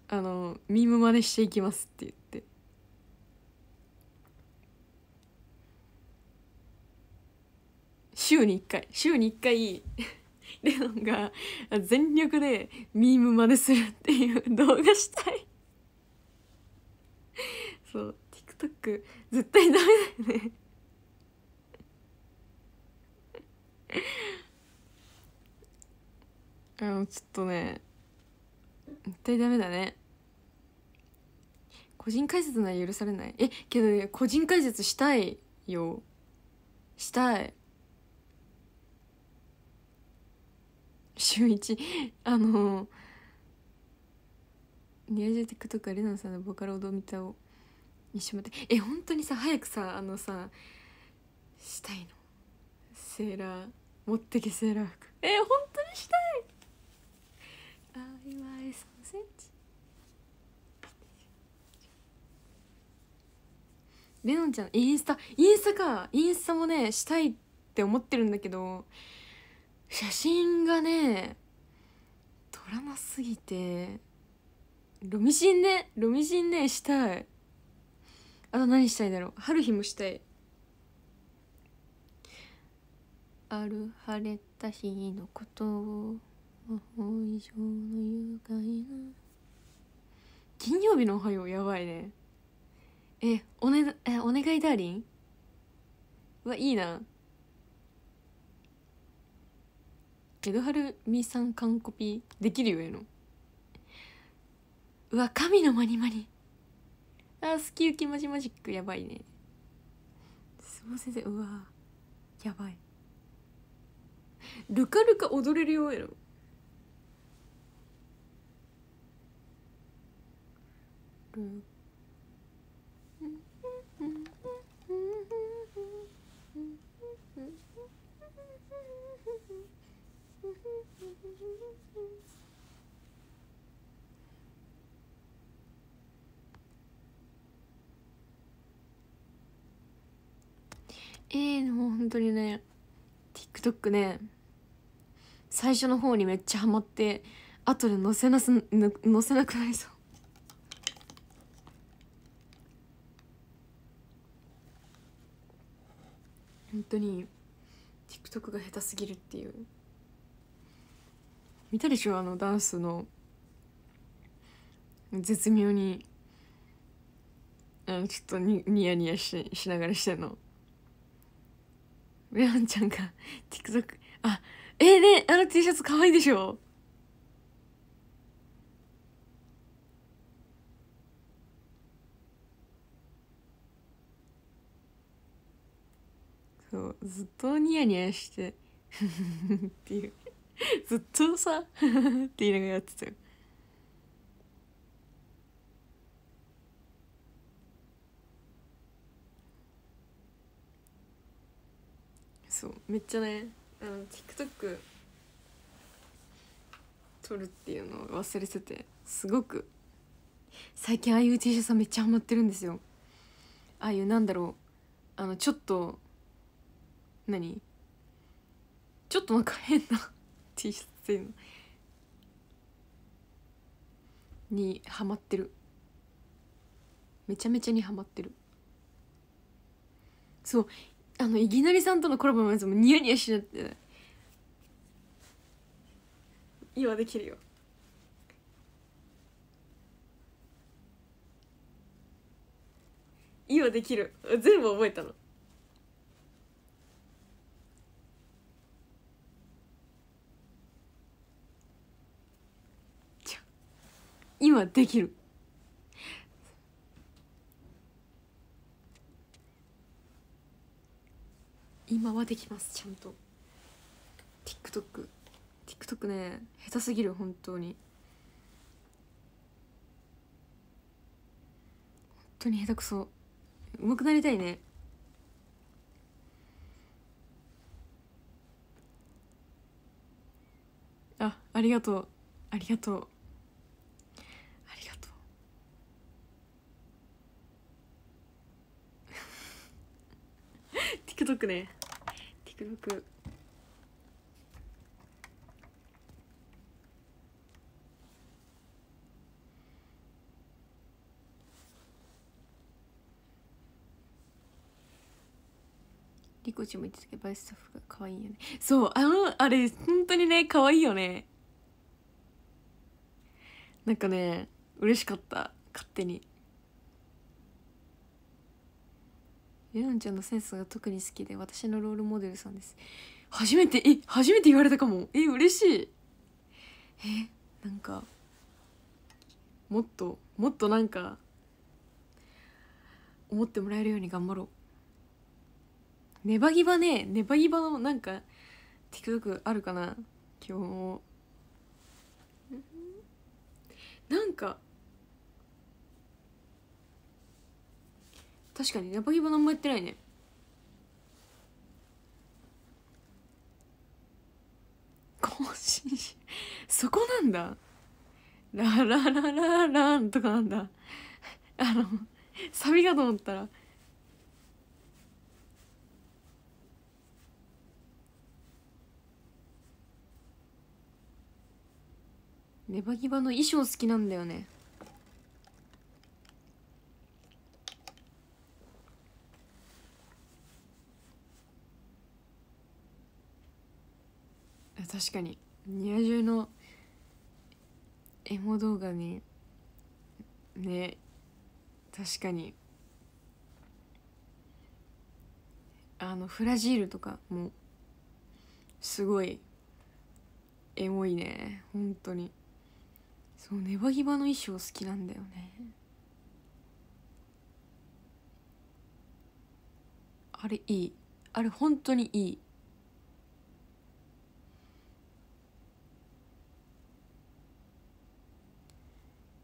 あのミーム真似していきますって言って週に1回週に1回 レオンが全力でミームまでするっていう動画したいそう TikTok 絶対ダメだよねあのちょっとね絶対ダメだね個人解説なら許されないえけど、ね、個人解説したいよしたい週一あのリア充ティックとかレナさんのボカロ踊見たを一緒ってえ本当にさ早くさあのさしたいのセーラー持ってけセーラー服え本当にしたいあ今3センチレノンちゃんインスタインスタかインスタもねしたいって思ってるんだけど写真がね撮らなすぎてロミシンねロミシンねしたいあと何したいだろう春日もしたいある晴れた日のことを魔法以上の誘拐な金曜日のおはようやばいねえおねえお願いダーリンはいいなペグハルミさん完コピできるよえのうわ神のまにまに。あ好きウきマジマジックやばいねすご先生うわやばいルカルカ踊れるよえのルえー、もう本当にね TikTok ね最初の方にめっちゃハマって後で載せなす載せなくなりそう本当に TikTok が下手すぎるっていう見たでしょあのダンスの絶妙にちょっとにニヤニヤししながらしてんのメロンちゃんが TikTok あえー、ねあの T シャツ可愛いいでしょそうずっとニヤニヤしてっていう ずっとさ って言いながらやってたよそうめっちゃねあの TikTok 撮るっていうのを忘れててすごく最近ああいう T シャツめっちゃハマってるんですよああいうなんだろうあのちょっと何ちょっとなんか変な T シャツっていうのにハマってるめちゃめちゃにハマってるそうあのいきなりさんとのコラボのやつもニヤニヤしなって今できるよ今できる全部覚えたの今できる今はできますちゃんと TikTokTikTok TikTok ね下手すぎる本当に本当に下手くそうまくなりたいねあありがとうありがとうありがとう TikTok ねすごくリコちも言ってたけどバイスタッフが可愛いよねそうあのあれ本当にね可愛いよねなんかね嬉しかった勝手にユナンちゃんのセンスが特に好きで私のロールモデルさんです初めてえ初めて言われたかもえ嬉しいえなんかもっともっとなんか思ってもらえるように頑張ろうネバギバねネバギバのなんか TikTok あるかな今日なんか確かにナバギバ何もやってないね更新しそこなんだララララランとかなんだあのサビがと思ったらネバギバの衣装好きなんだよねや確かにニア中のエモ動画にね確かにあのフラジールとかもすごいエモいね本当にそうネバギバの衣装好きなんだよねあれいいあれ本当にいい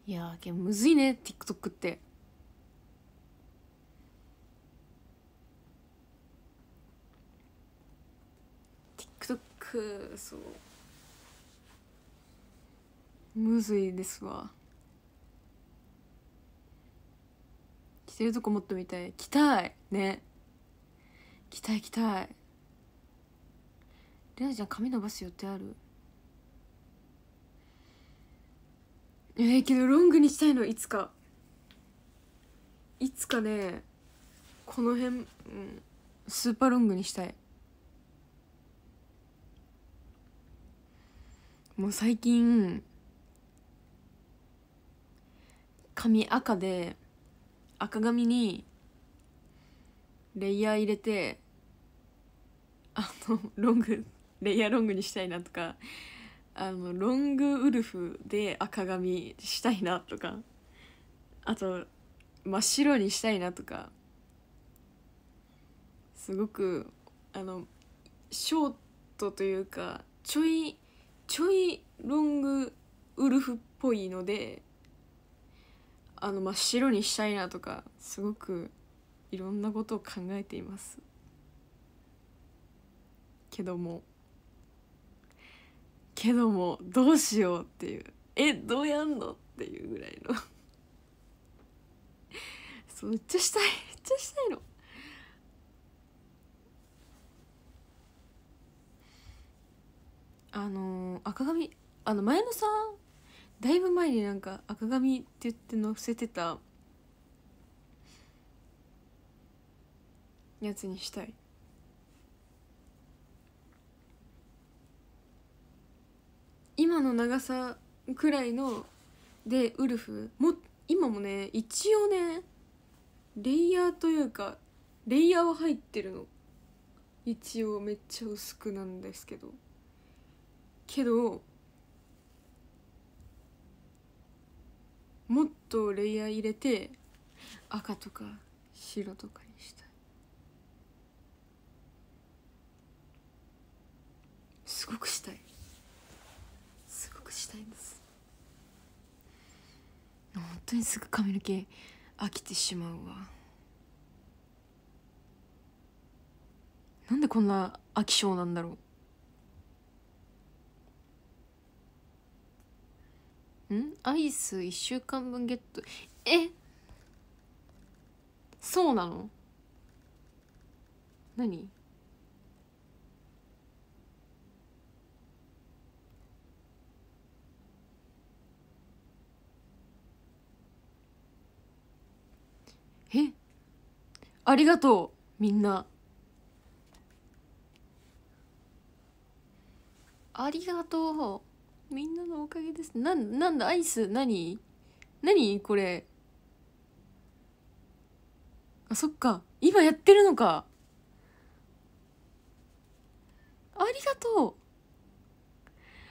いやーけむずいね TikTok ってくそうむずいですわ着てるとこもっと見たい着たいね着たい着たい玲奈ちゃん髪伸ばす予定あるえー、けどロングにしたいのいつかいつかねこの辺、うん、スーパーロングにしたいもう最近髪赤で赤髪にレイヤー入れてあのロングレイヤーロングにしたいなとかあのロングウルフで赤髪したいなとかあと真っ白にしたいなとかすごくあのショートというかちょいちょいロングウルフっぽいのであの真っ白にしたいなとかすごくいろんなことを考えていますけども。けどもどうしようっていうえどうやんのっていうぐらいの そうめっちゃしたいめっちゃしたいのあの赤髪あの前野さだいぶ前になんか赤髪って言って載せてたやつにしたい今の長さくらいのでウルフも今もね一応ねレイヤーというかレイヤーは入ってるの一応めっちゃ薄くなんですけどけどもっとレイヤー入れて赤とか白とかにしたいすごくしたいくしたいんです本当にすぐ髪の毛飽きてしまうわなんでこんな飽き性なんだろうんアイス1週間分ゲットえそうなの何えありがとうみんなありがとうみんなのおかげですなんなんだアイス何何これあそっか今やってるのかありがとう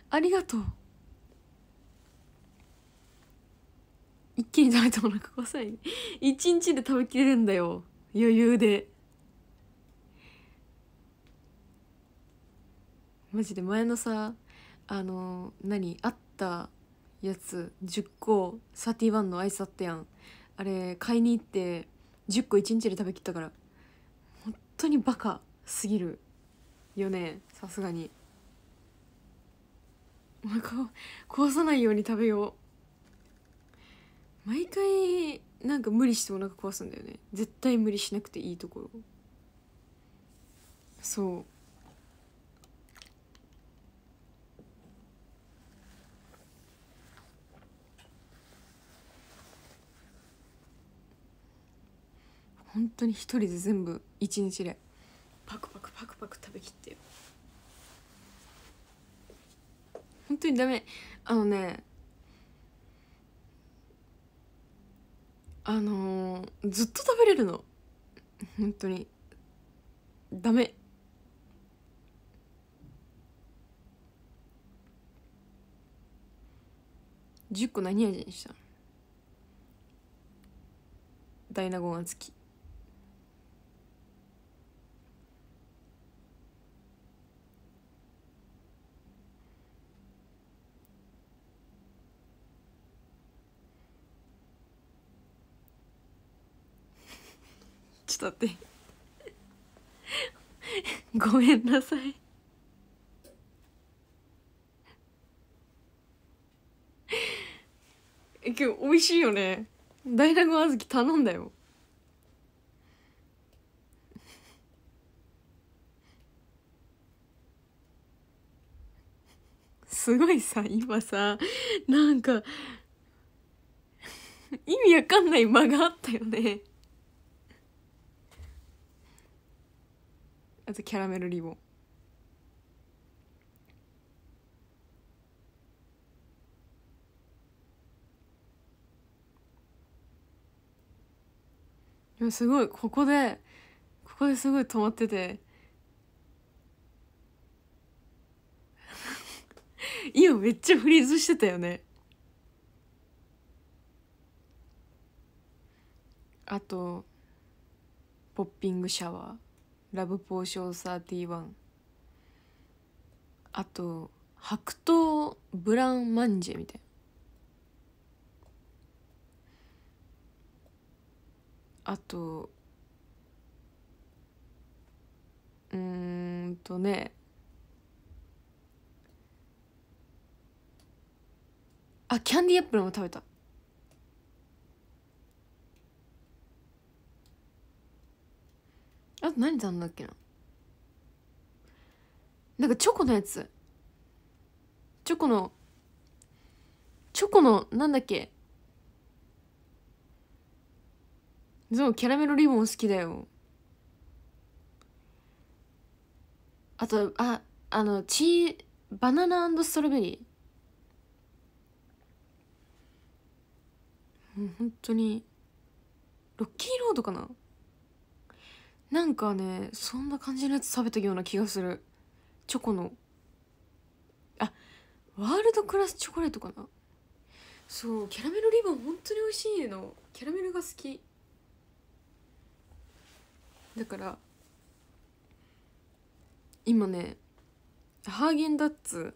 ありがとう一気に食べてもお腹壊さい一日で食べきれるんだよ余裕でマジで前のさあの何あったやつ10個サティワンのアイスあったやんあれ買いに行って10個1日で食べきったから本当にバカすぎるよねさすがにお腹壊さないように食べよう毎回なんか無理してお腹壊すんだよね絶対無理しなくていいところそう本当に一人で全部一日でパクパクパクパク食べきってよ本当にダメあのねあのずっと食べれるの本当にダメ10個何味にしたダ大納言あつきしたって ごめんなさいえ今日美味しいよね大納言あず頼んだよすごいさ今さなんか意味わかんない間があったよねあとキャラメルリボンいやすごいここでここですごい止まってて 今めっちゃフリーズしてたよねあとポッピングシャワーラブポーション31あと白桃ブランマンジェみたいなあとうんとねあキャンディーアップルも食べたあと何頼んだっけななんかチョコのやつチョコのチョコのなんだっけそうキャラメルリボン好きだよあとああのチーバナナストロベリーもう本当にロッキーロードかななんかねそんな感じのやつ食べたような気がするチョコのあワールドクラスチョコレートかなそうキャラメルリボン本当に美味しいのキャラメルが好きだから今ねハーゲンダッツ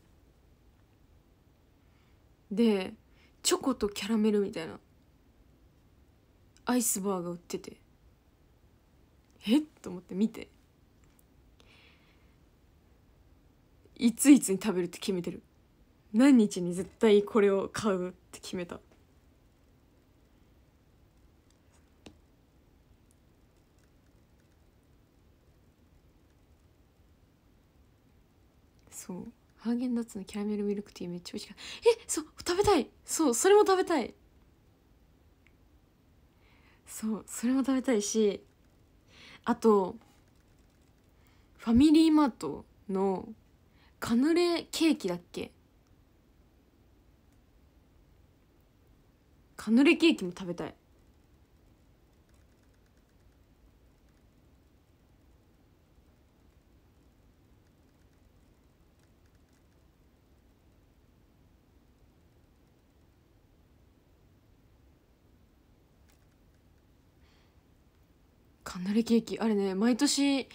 でチョコとキャラメルみたいなアイスバーが売っててえっと思って見ていついつに食べるって決めてる何日に絶対これを買うって決めたそうハーゲンダッツのキャラメルミルクティーめっちゃ美味しかったえそう食べたいそうそれも食べたいそうそれも食べたいしあとファミリーマートのカヌレケーキだっけカヌレケーキも食べたいカンナレケーキあれね毎年好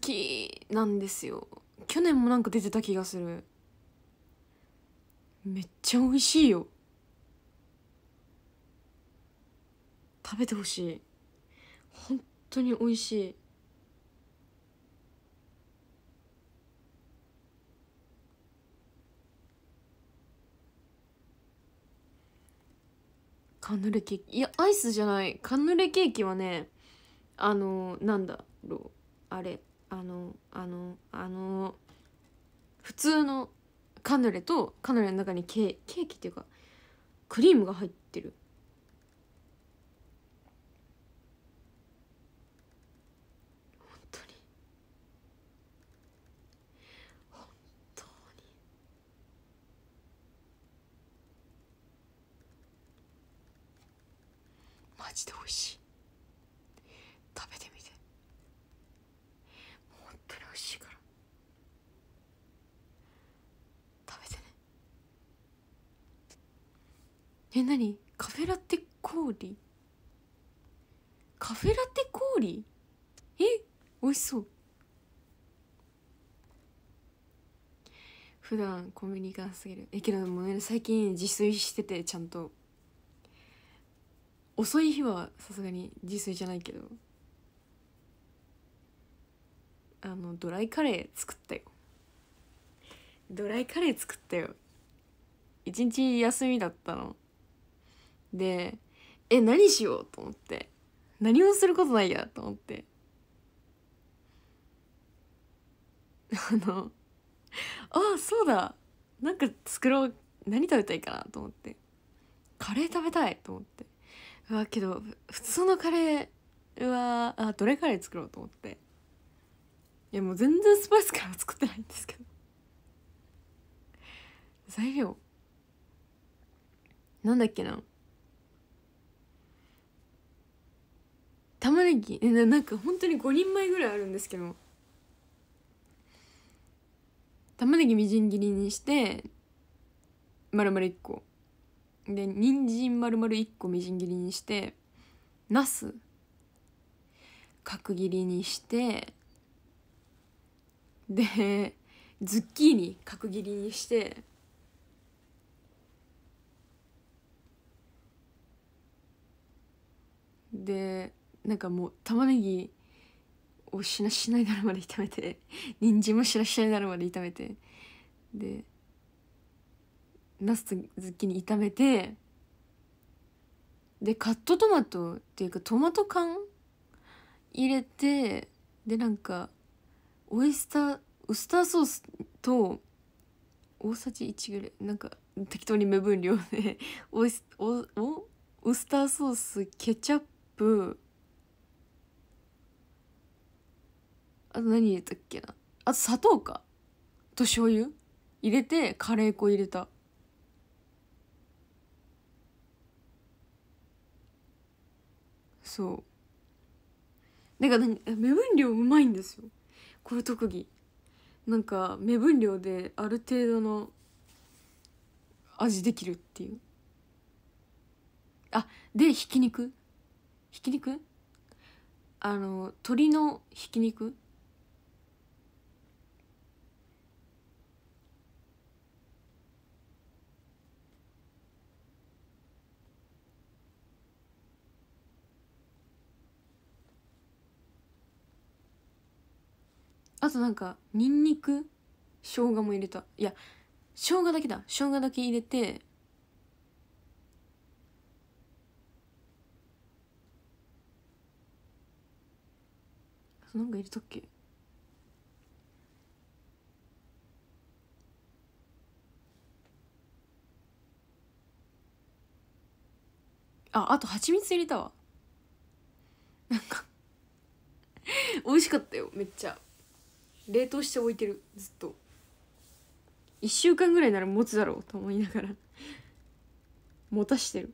きなんですよ去年もなんか出てた気がするめっちゃ美味しいよ食べてほしい本当に美味しいカンヌレケーキいやアイスじゃないカンヌレケーキはねあのなんだろうあれあのあのあの普通のカヌレとカヌレの中にケケーキっていうかクリームが入ってる本当に本当にマジで美味しいえ何カフェラテ氷カフェラテ氷え美味しそう普段コンビニ行かなすぎるえけどもう、ね、最近自炊しててちゃんと遅い日はさすがに自炊じゃないけどあのドライカレー作ったよドライカレー作ったよ一日休みだったのでえ何しようと思って何もすることないやと思ってあのああそうだなんか作ろう何食べたいかなと思ってカレー食べたいと思ってうわけど普通のカレーはあどれカレー作ろうと思っていやもう全然スパイスから作ってないんですけど材料なんだっけな玉ねぎえなんか本当に5人前ぐらいあるんですけど玉ねぎみじん切りにして丸々1個で人参丸々1個みじん切りにしてなす角切りにしてでズッキーニ角切りにしてでなんかもう玉ねぎをしなしなになるまで炒めて 人参もしなしなになるまで炒めてでナスとズッキーニ炒めてでカットトマトっていうかトマト缶入れてでなんかオイスターウスターソースと大さじ1ぐらいなんか適当に目分量で オイスおおウスターソースケチャップあと何入れたっけなあと砂糖かと醤油入れてカレー粉入れたそうだから目分量うまいんですよこれ特技なんか目分量である程度の味できるっていうあでひき肉ひき肉あの鶏のひき肉あとなんかにんにく生姜も入れたいや生姜だけだ生姜だけ入れてなんか入れたっけああと蜂蜜入れたわなんか美味しかったよめっちゃ冷凍して置いてるずっと1週間ぐらいなら持つだろうと思いながら持たしてる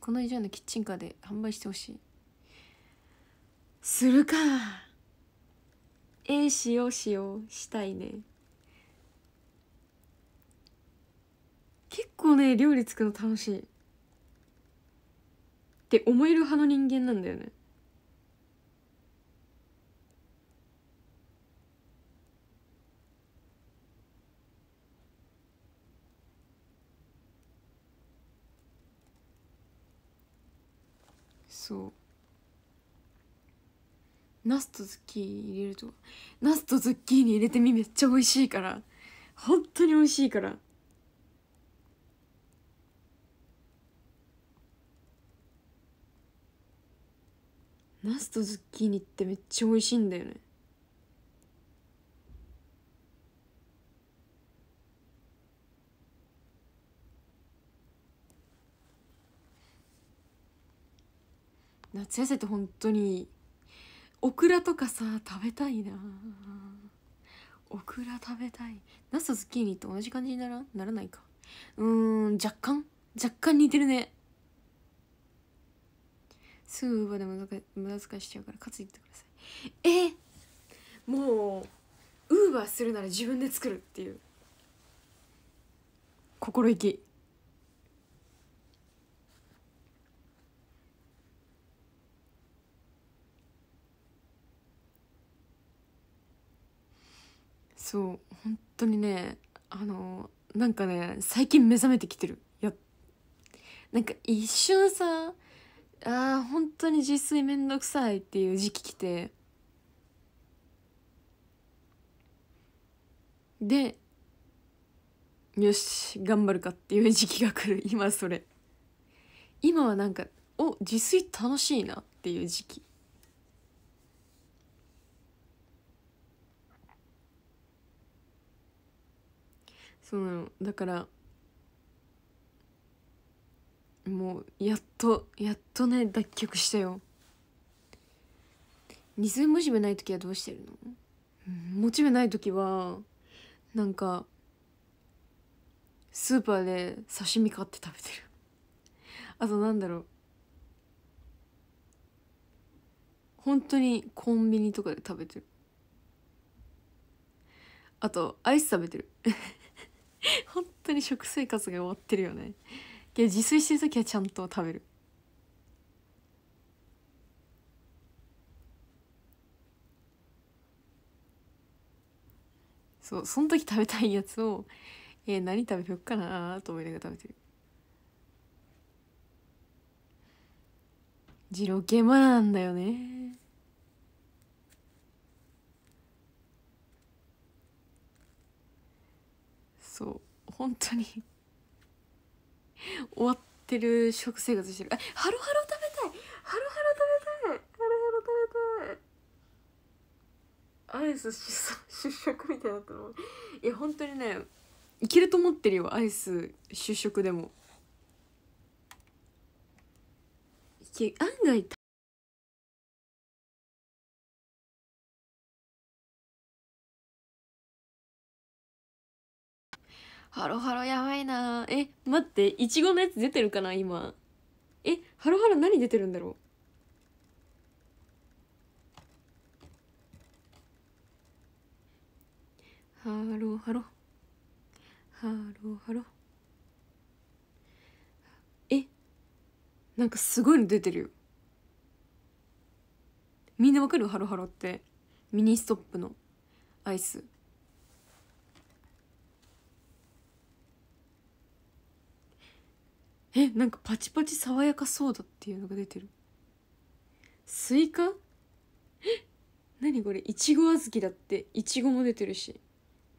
この以上のキッチンカーで販売してほしいするかええしようしようしたいね結構ね料理作るの楽しいって思える派の人間なんだよねそうナスとズッキーニ入れるとナスとズッキーニ入れてみめっちゃ美味しいから本当に美味しいからナスとズッキーニってめっちゃ美味しいんだよね夏痩せって本当にオクラとかさ食べたいなオクラ食べたいナスとズッキーニと同じ感じにならならないかうん若干若干似てるねすぐウーバーで無駄無駄遣いしちゃうからカツ言ってくださいえもうウーバーするなら自分で作るっていう心意気そう本当にねあのなんかね最近目覚めてきてるやなんか一瞬さああ本当に自炊めんどくさいっていう時期来てでよし頑張るかっていう時期が来る 今それ今はなんかお自炊楽しいなっていう時期そうなのだからもうやっとやっとね脱却したよ二寸モチベない時はどうしてるの、うん、モチベない時はなんかスーパーで刺身買って食べてるあとなんだろう本当にコンビニとかで食べてるあとアイス食べてる 本当に食生活が終わってるよねけ自炊してる時はちゃんと食べるそうその時食べたいやつをえー、何食べよっかなと思いながら食べてる二郎系マなんだよねそう本当に終わってる食生活してるハロハロ食べたいハロハロ食べたいハロハロ食べたいアイス出食みたいになったのいや本当にねいけると思ってるよアイス出食でもけ案外ハロハロやばいなえ待っていちごのやつ出てるかな今えハロハロ何出てるんだろうハロハロハロハロえなんかすごいの出てるよみんなわかるハロハロってミニストップのアイスえなんかパチパチ爽やかソーダっていうのが出てるスイカ 何これいちご小豆だっていちごも出てるし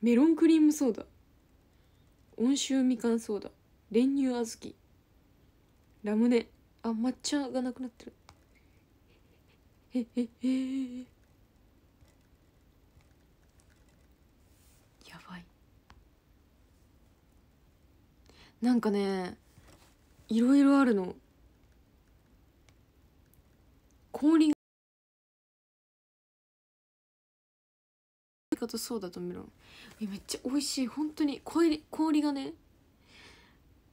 メロンクリームソーダ温州みかんソーダ練乳小豆ラムネあ抹茶がなくなってるええええやばいなんかねいろいろあるの氷がかとソーダとメロンめっちゃ美味しい本当に氷氷がね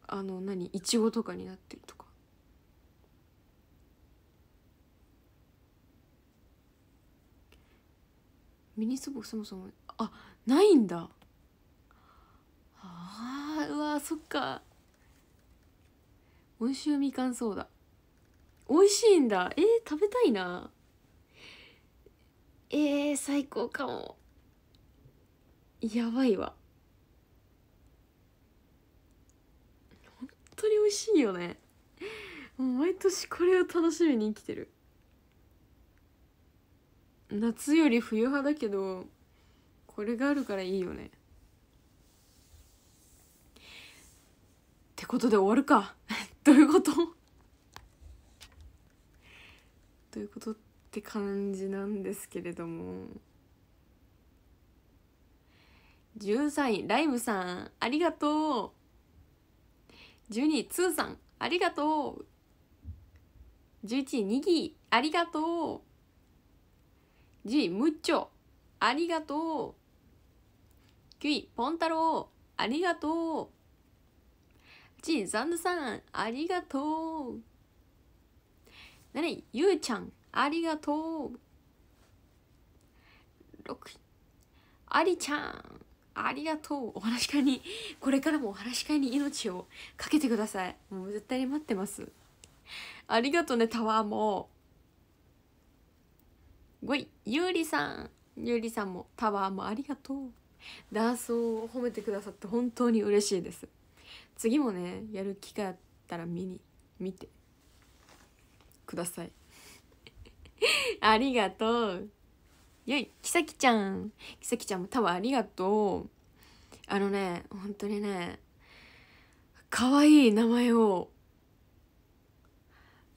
あの何いちごとかになってるとかミニスボそもそもあないんだあーうわそっか温州みかんソーダ美味しいんだえー、食べたいなえー、最高かもやばいわ本当に美味しいよねもう毎年これを楽しみに生きてる夏より冬派だけどこれがあるからいいよねってことで終わるか どういうことどういうことって感じなんですけれども13位ライムさんありがとう12位ツーさんありがとう11位ニギありがとう10位ムッチョありがとう9位ポンタロウありがとうちーザンドさんありがとう何ゆうちゃんありがとう6ありちゃんありがとうお話し会にこれからもお話し会に命をかけてくださいもう絶対に待ってますありがとうねタワーも5位ゆうりさんゆうりさんもタワーもありがとうダンスを褒めてくださって本当に嬉しいです次もねやる機会あったら見に見てください ありがとうよいきさきちゃんきさきちゃんも多分ありがとうあのね本当にね可愛い名前を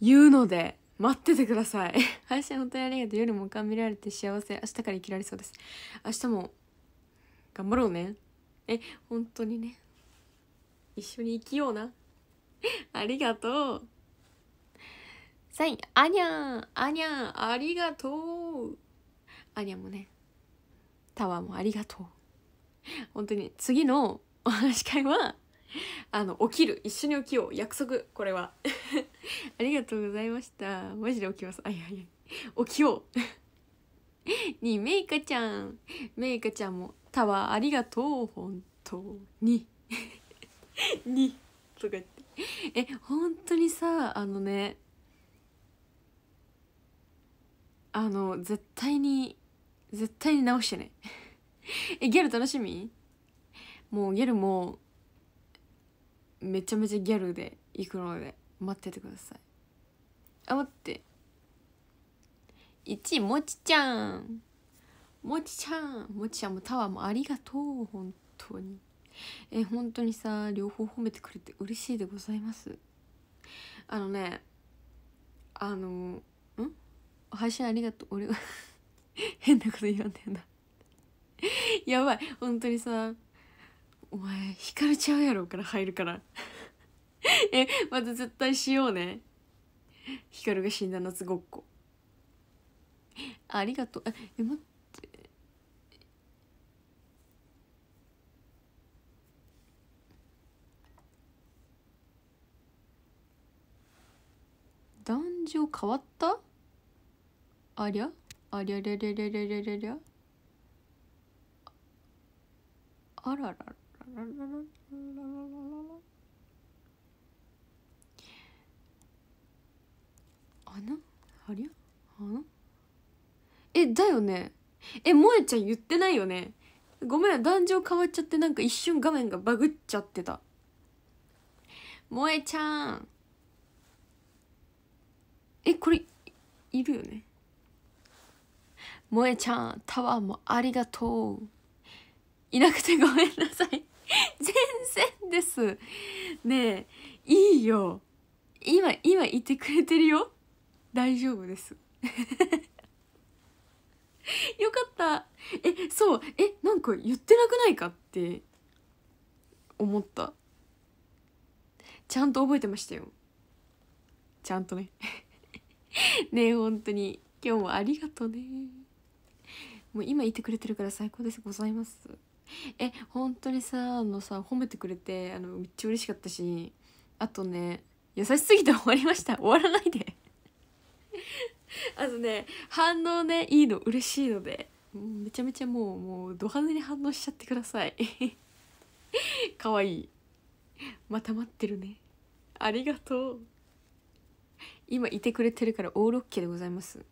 言うので待っててください 配信本当にありがとう夜も鑑見られて幸せ明日から生きられそうです明日も頑張ろうねえ本当にね一緒に生きような ありがとうサインあにゃんあにゃんありがとうあにゃもねタワーもありがとう本当に次のお話し会はあの起きる一緒に起きよう約束これは ありがとうございましたマジで起きますあいやいや起きよう にめいかちゃんめいかちゃんもタワーありがとう本当に2 とか言ってえ本当にさあのねあの絶対に絶対に直してね えギャル楽しみもうギャルもめちゃめちゃギャルで行くので待っててくださいあ待って1位もちちゃんもちちゃんもちちゃんもタワーもありがとう本当にえ本当にさ両方褒めてくれて嬉しいでございますあのねあのん配信ありがとう俺は 変なこと言わんだよなやばい本当にさお前ひかれちゃうやろから入るから えまた絶対しようねひかるが死んだ夏ごっこありがとうえ待っ男女変わったありゃありゃりゃりゃりゃりゃりゃりゃりゃあららららららららあなありゃあなえだよねえ萌ちゃん言ってないよねごめん壇上変わっちゃってなんか一瞬画面がバグっちゃってた萌ちゃんえこれいるよね萌えちゃんタワーもありがとういなくてごめんなさい 全然ですねえいいよ今今いてくれてるよ大丈夫です よかったえそうえなんか言ってなくないかって思ったちゃんと覚えてましたよちゃんとね ねえ本当に今日もありがとうねもう今いてくれてるから最高ですございますえ本当にさあのさ褒めてくれてあのめっちゃ嬉しかったしあとね優しすぎて終わりました終わらないであとね反応ねいいの嬉しいのでめちゃめちゃもうもうド派手に反応しちゃってくださいかわいいまた待ってるねありがとう今いてくれてるからオールオッケーでございます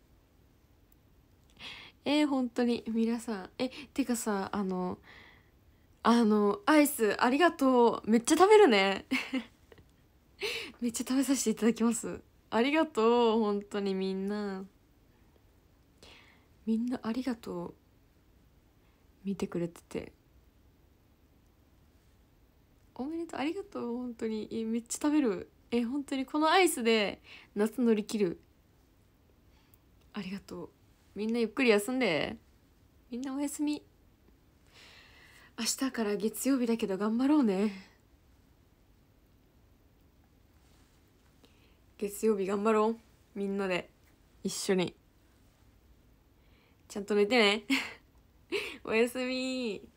えー、本当に皆さんえてかさあのあのアイスありがとうめっちゃ食べるね めっちゃ食べさせていただきますありがとう本当にみんなみんなありがとう見てくれてておめでとうありがとう本当にえめっちゃ食べるえ本当にこのアイスで夏乗り切るありがとうみんなゆっくり休んでみんなおやすみ明日から月曜日だけど頑張ろうね月曜日頑張ろうみんなで一緒にちゃんと寝てね おやすみ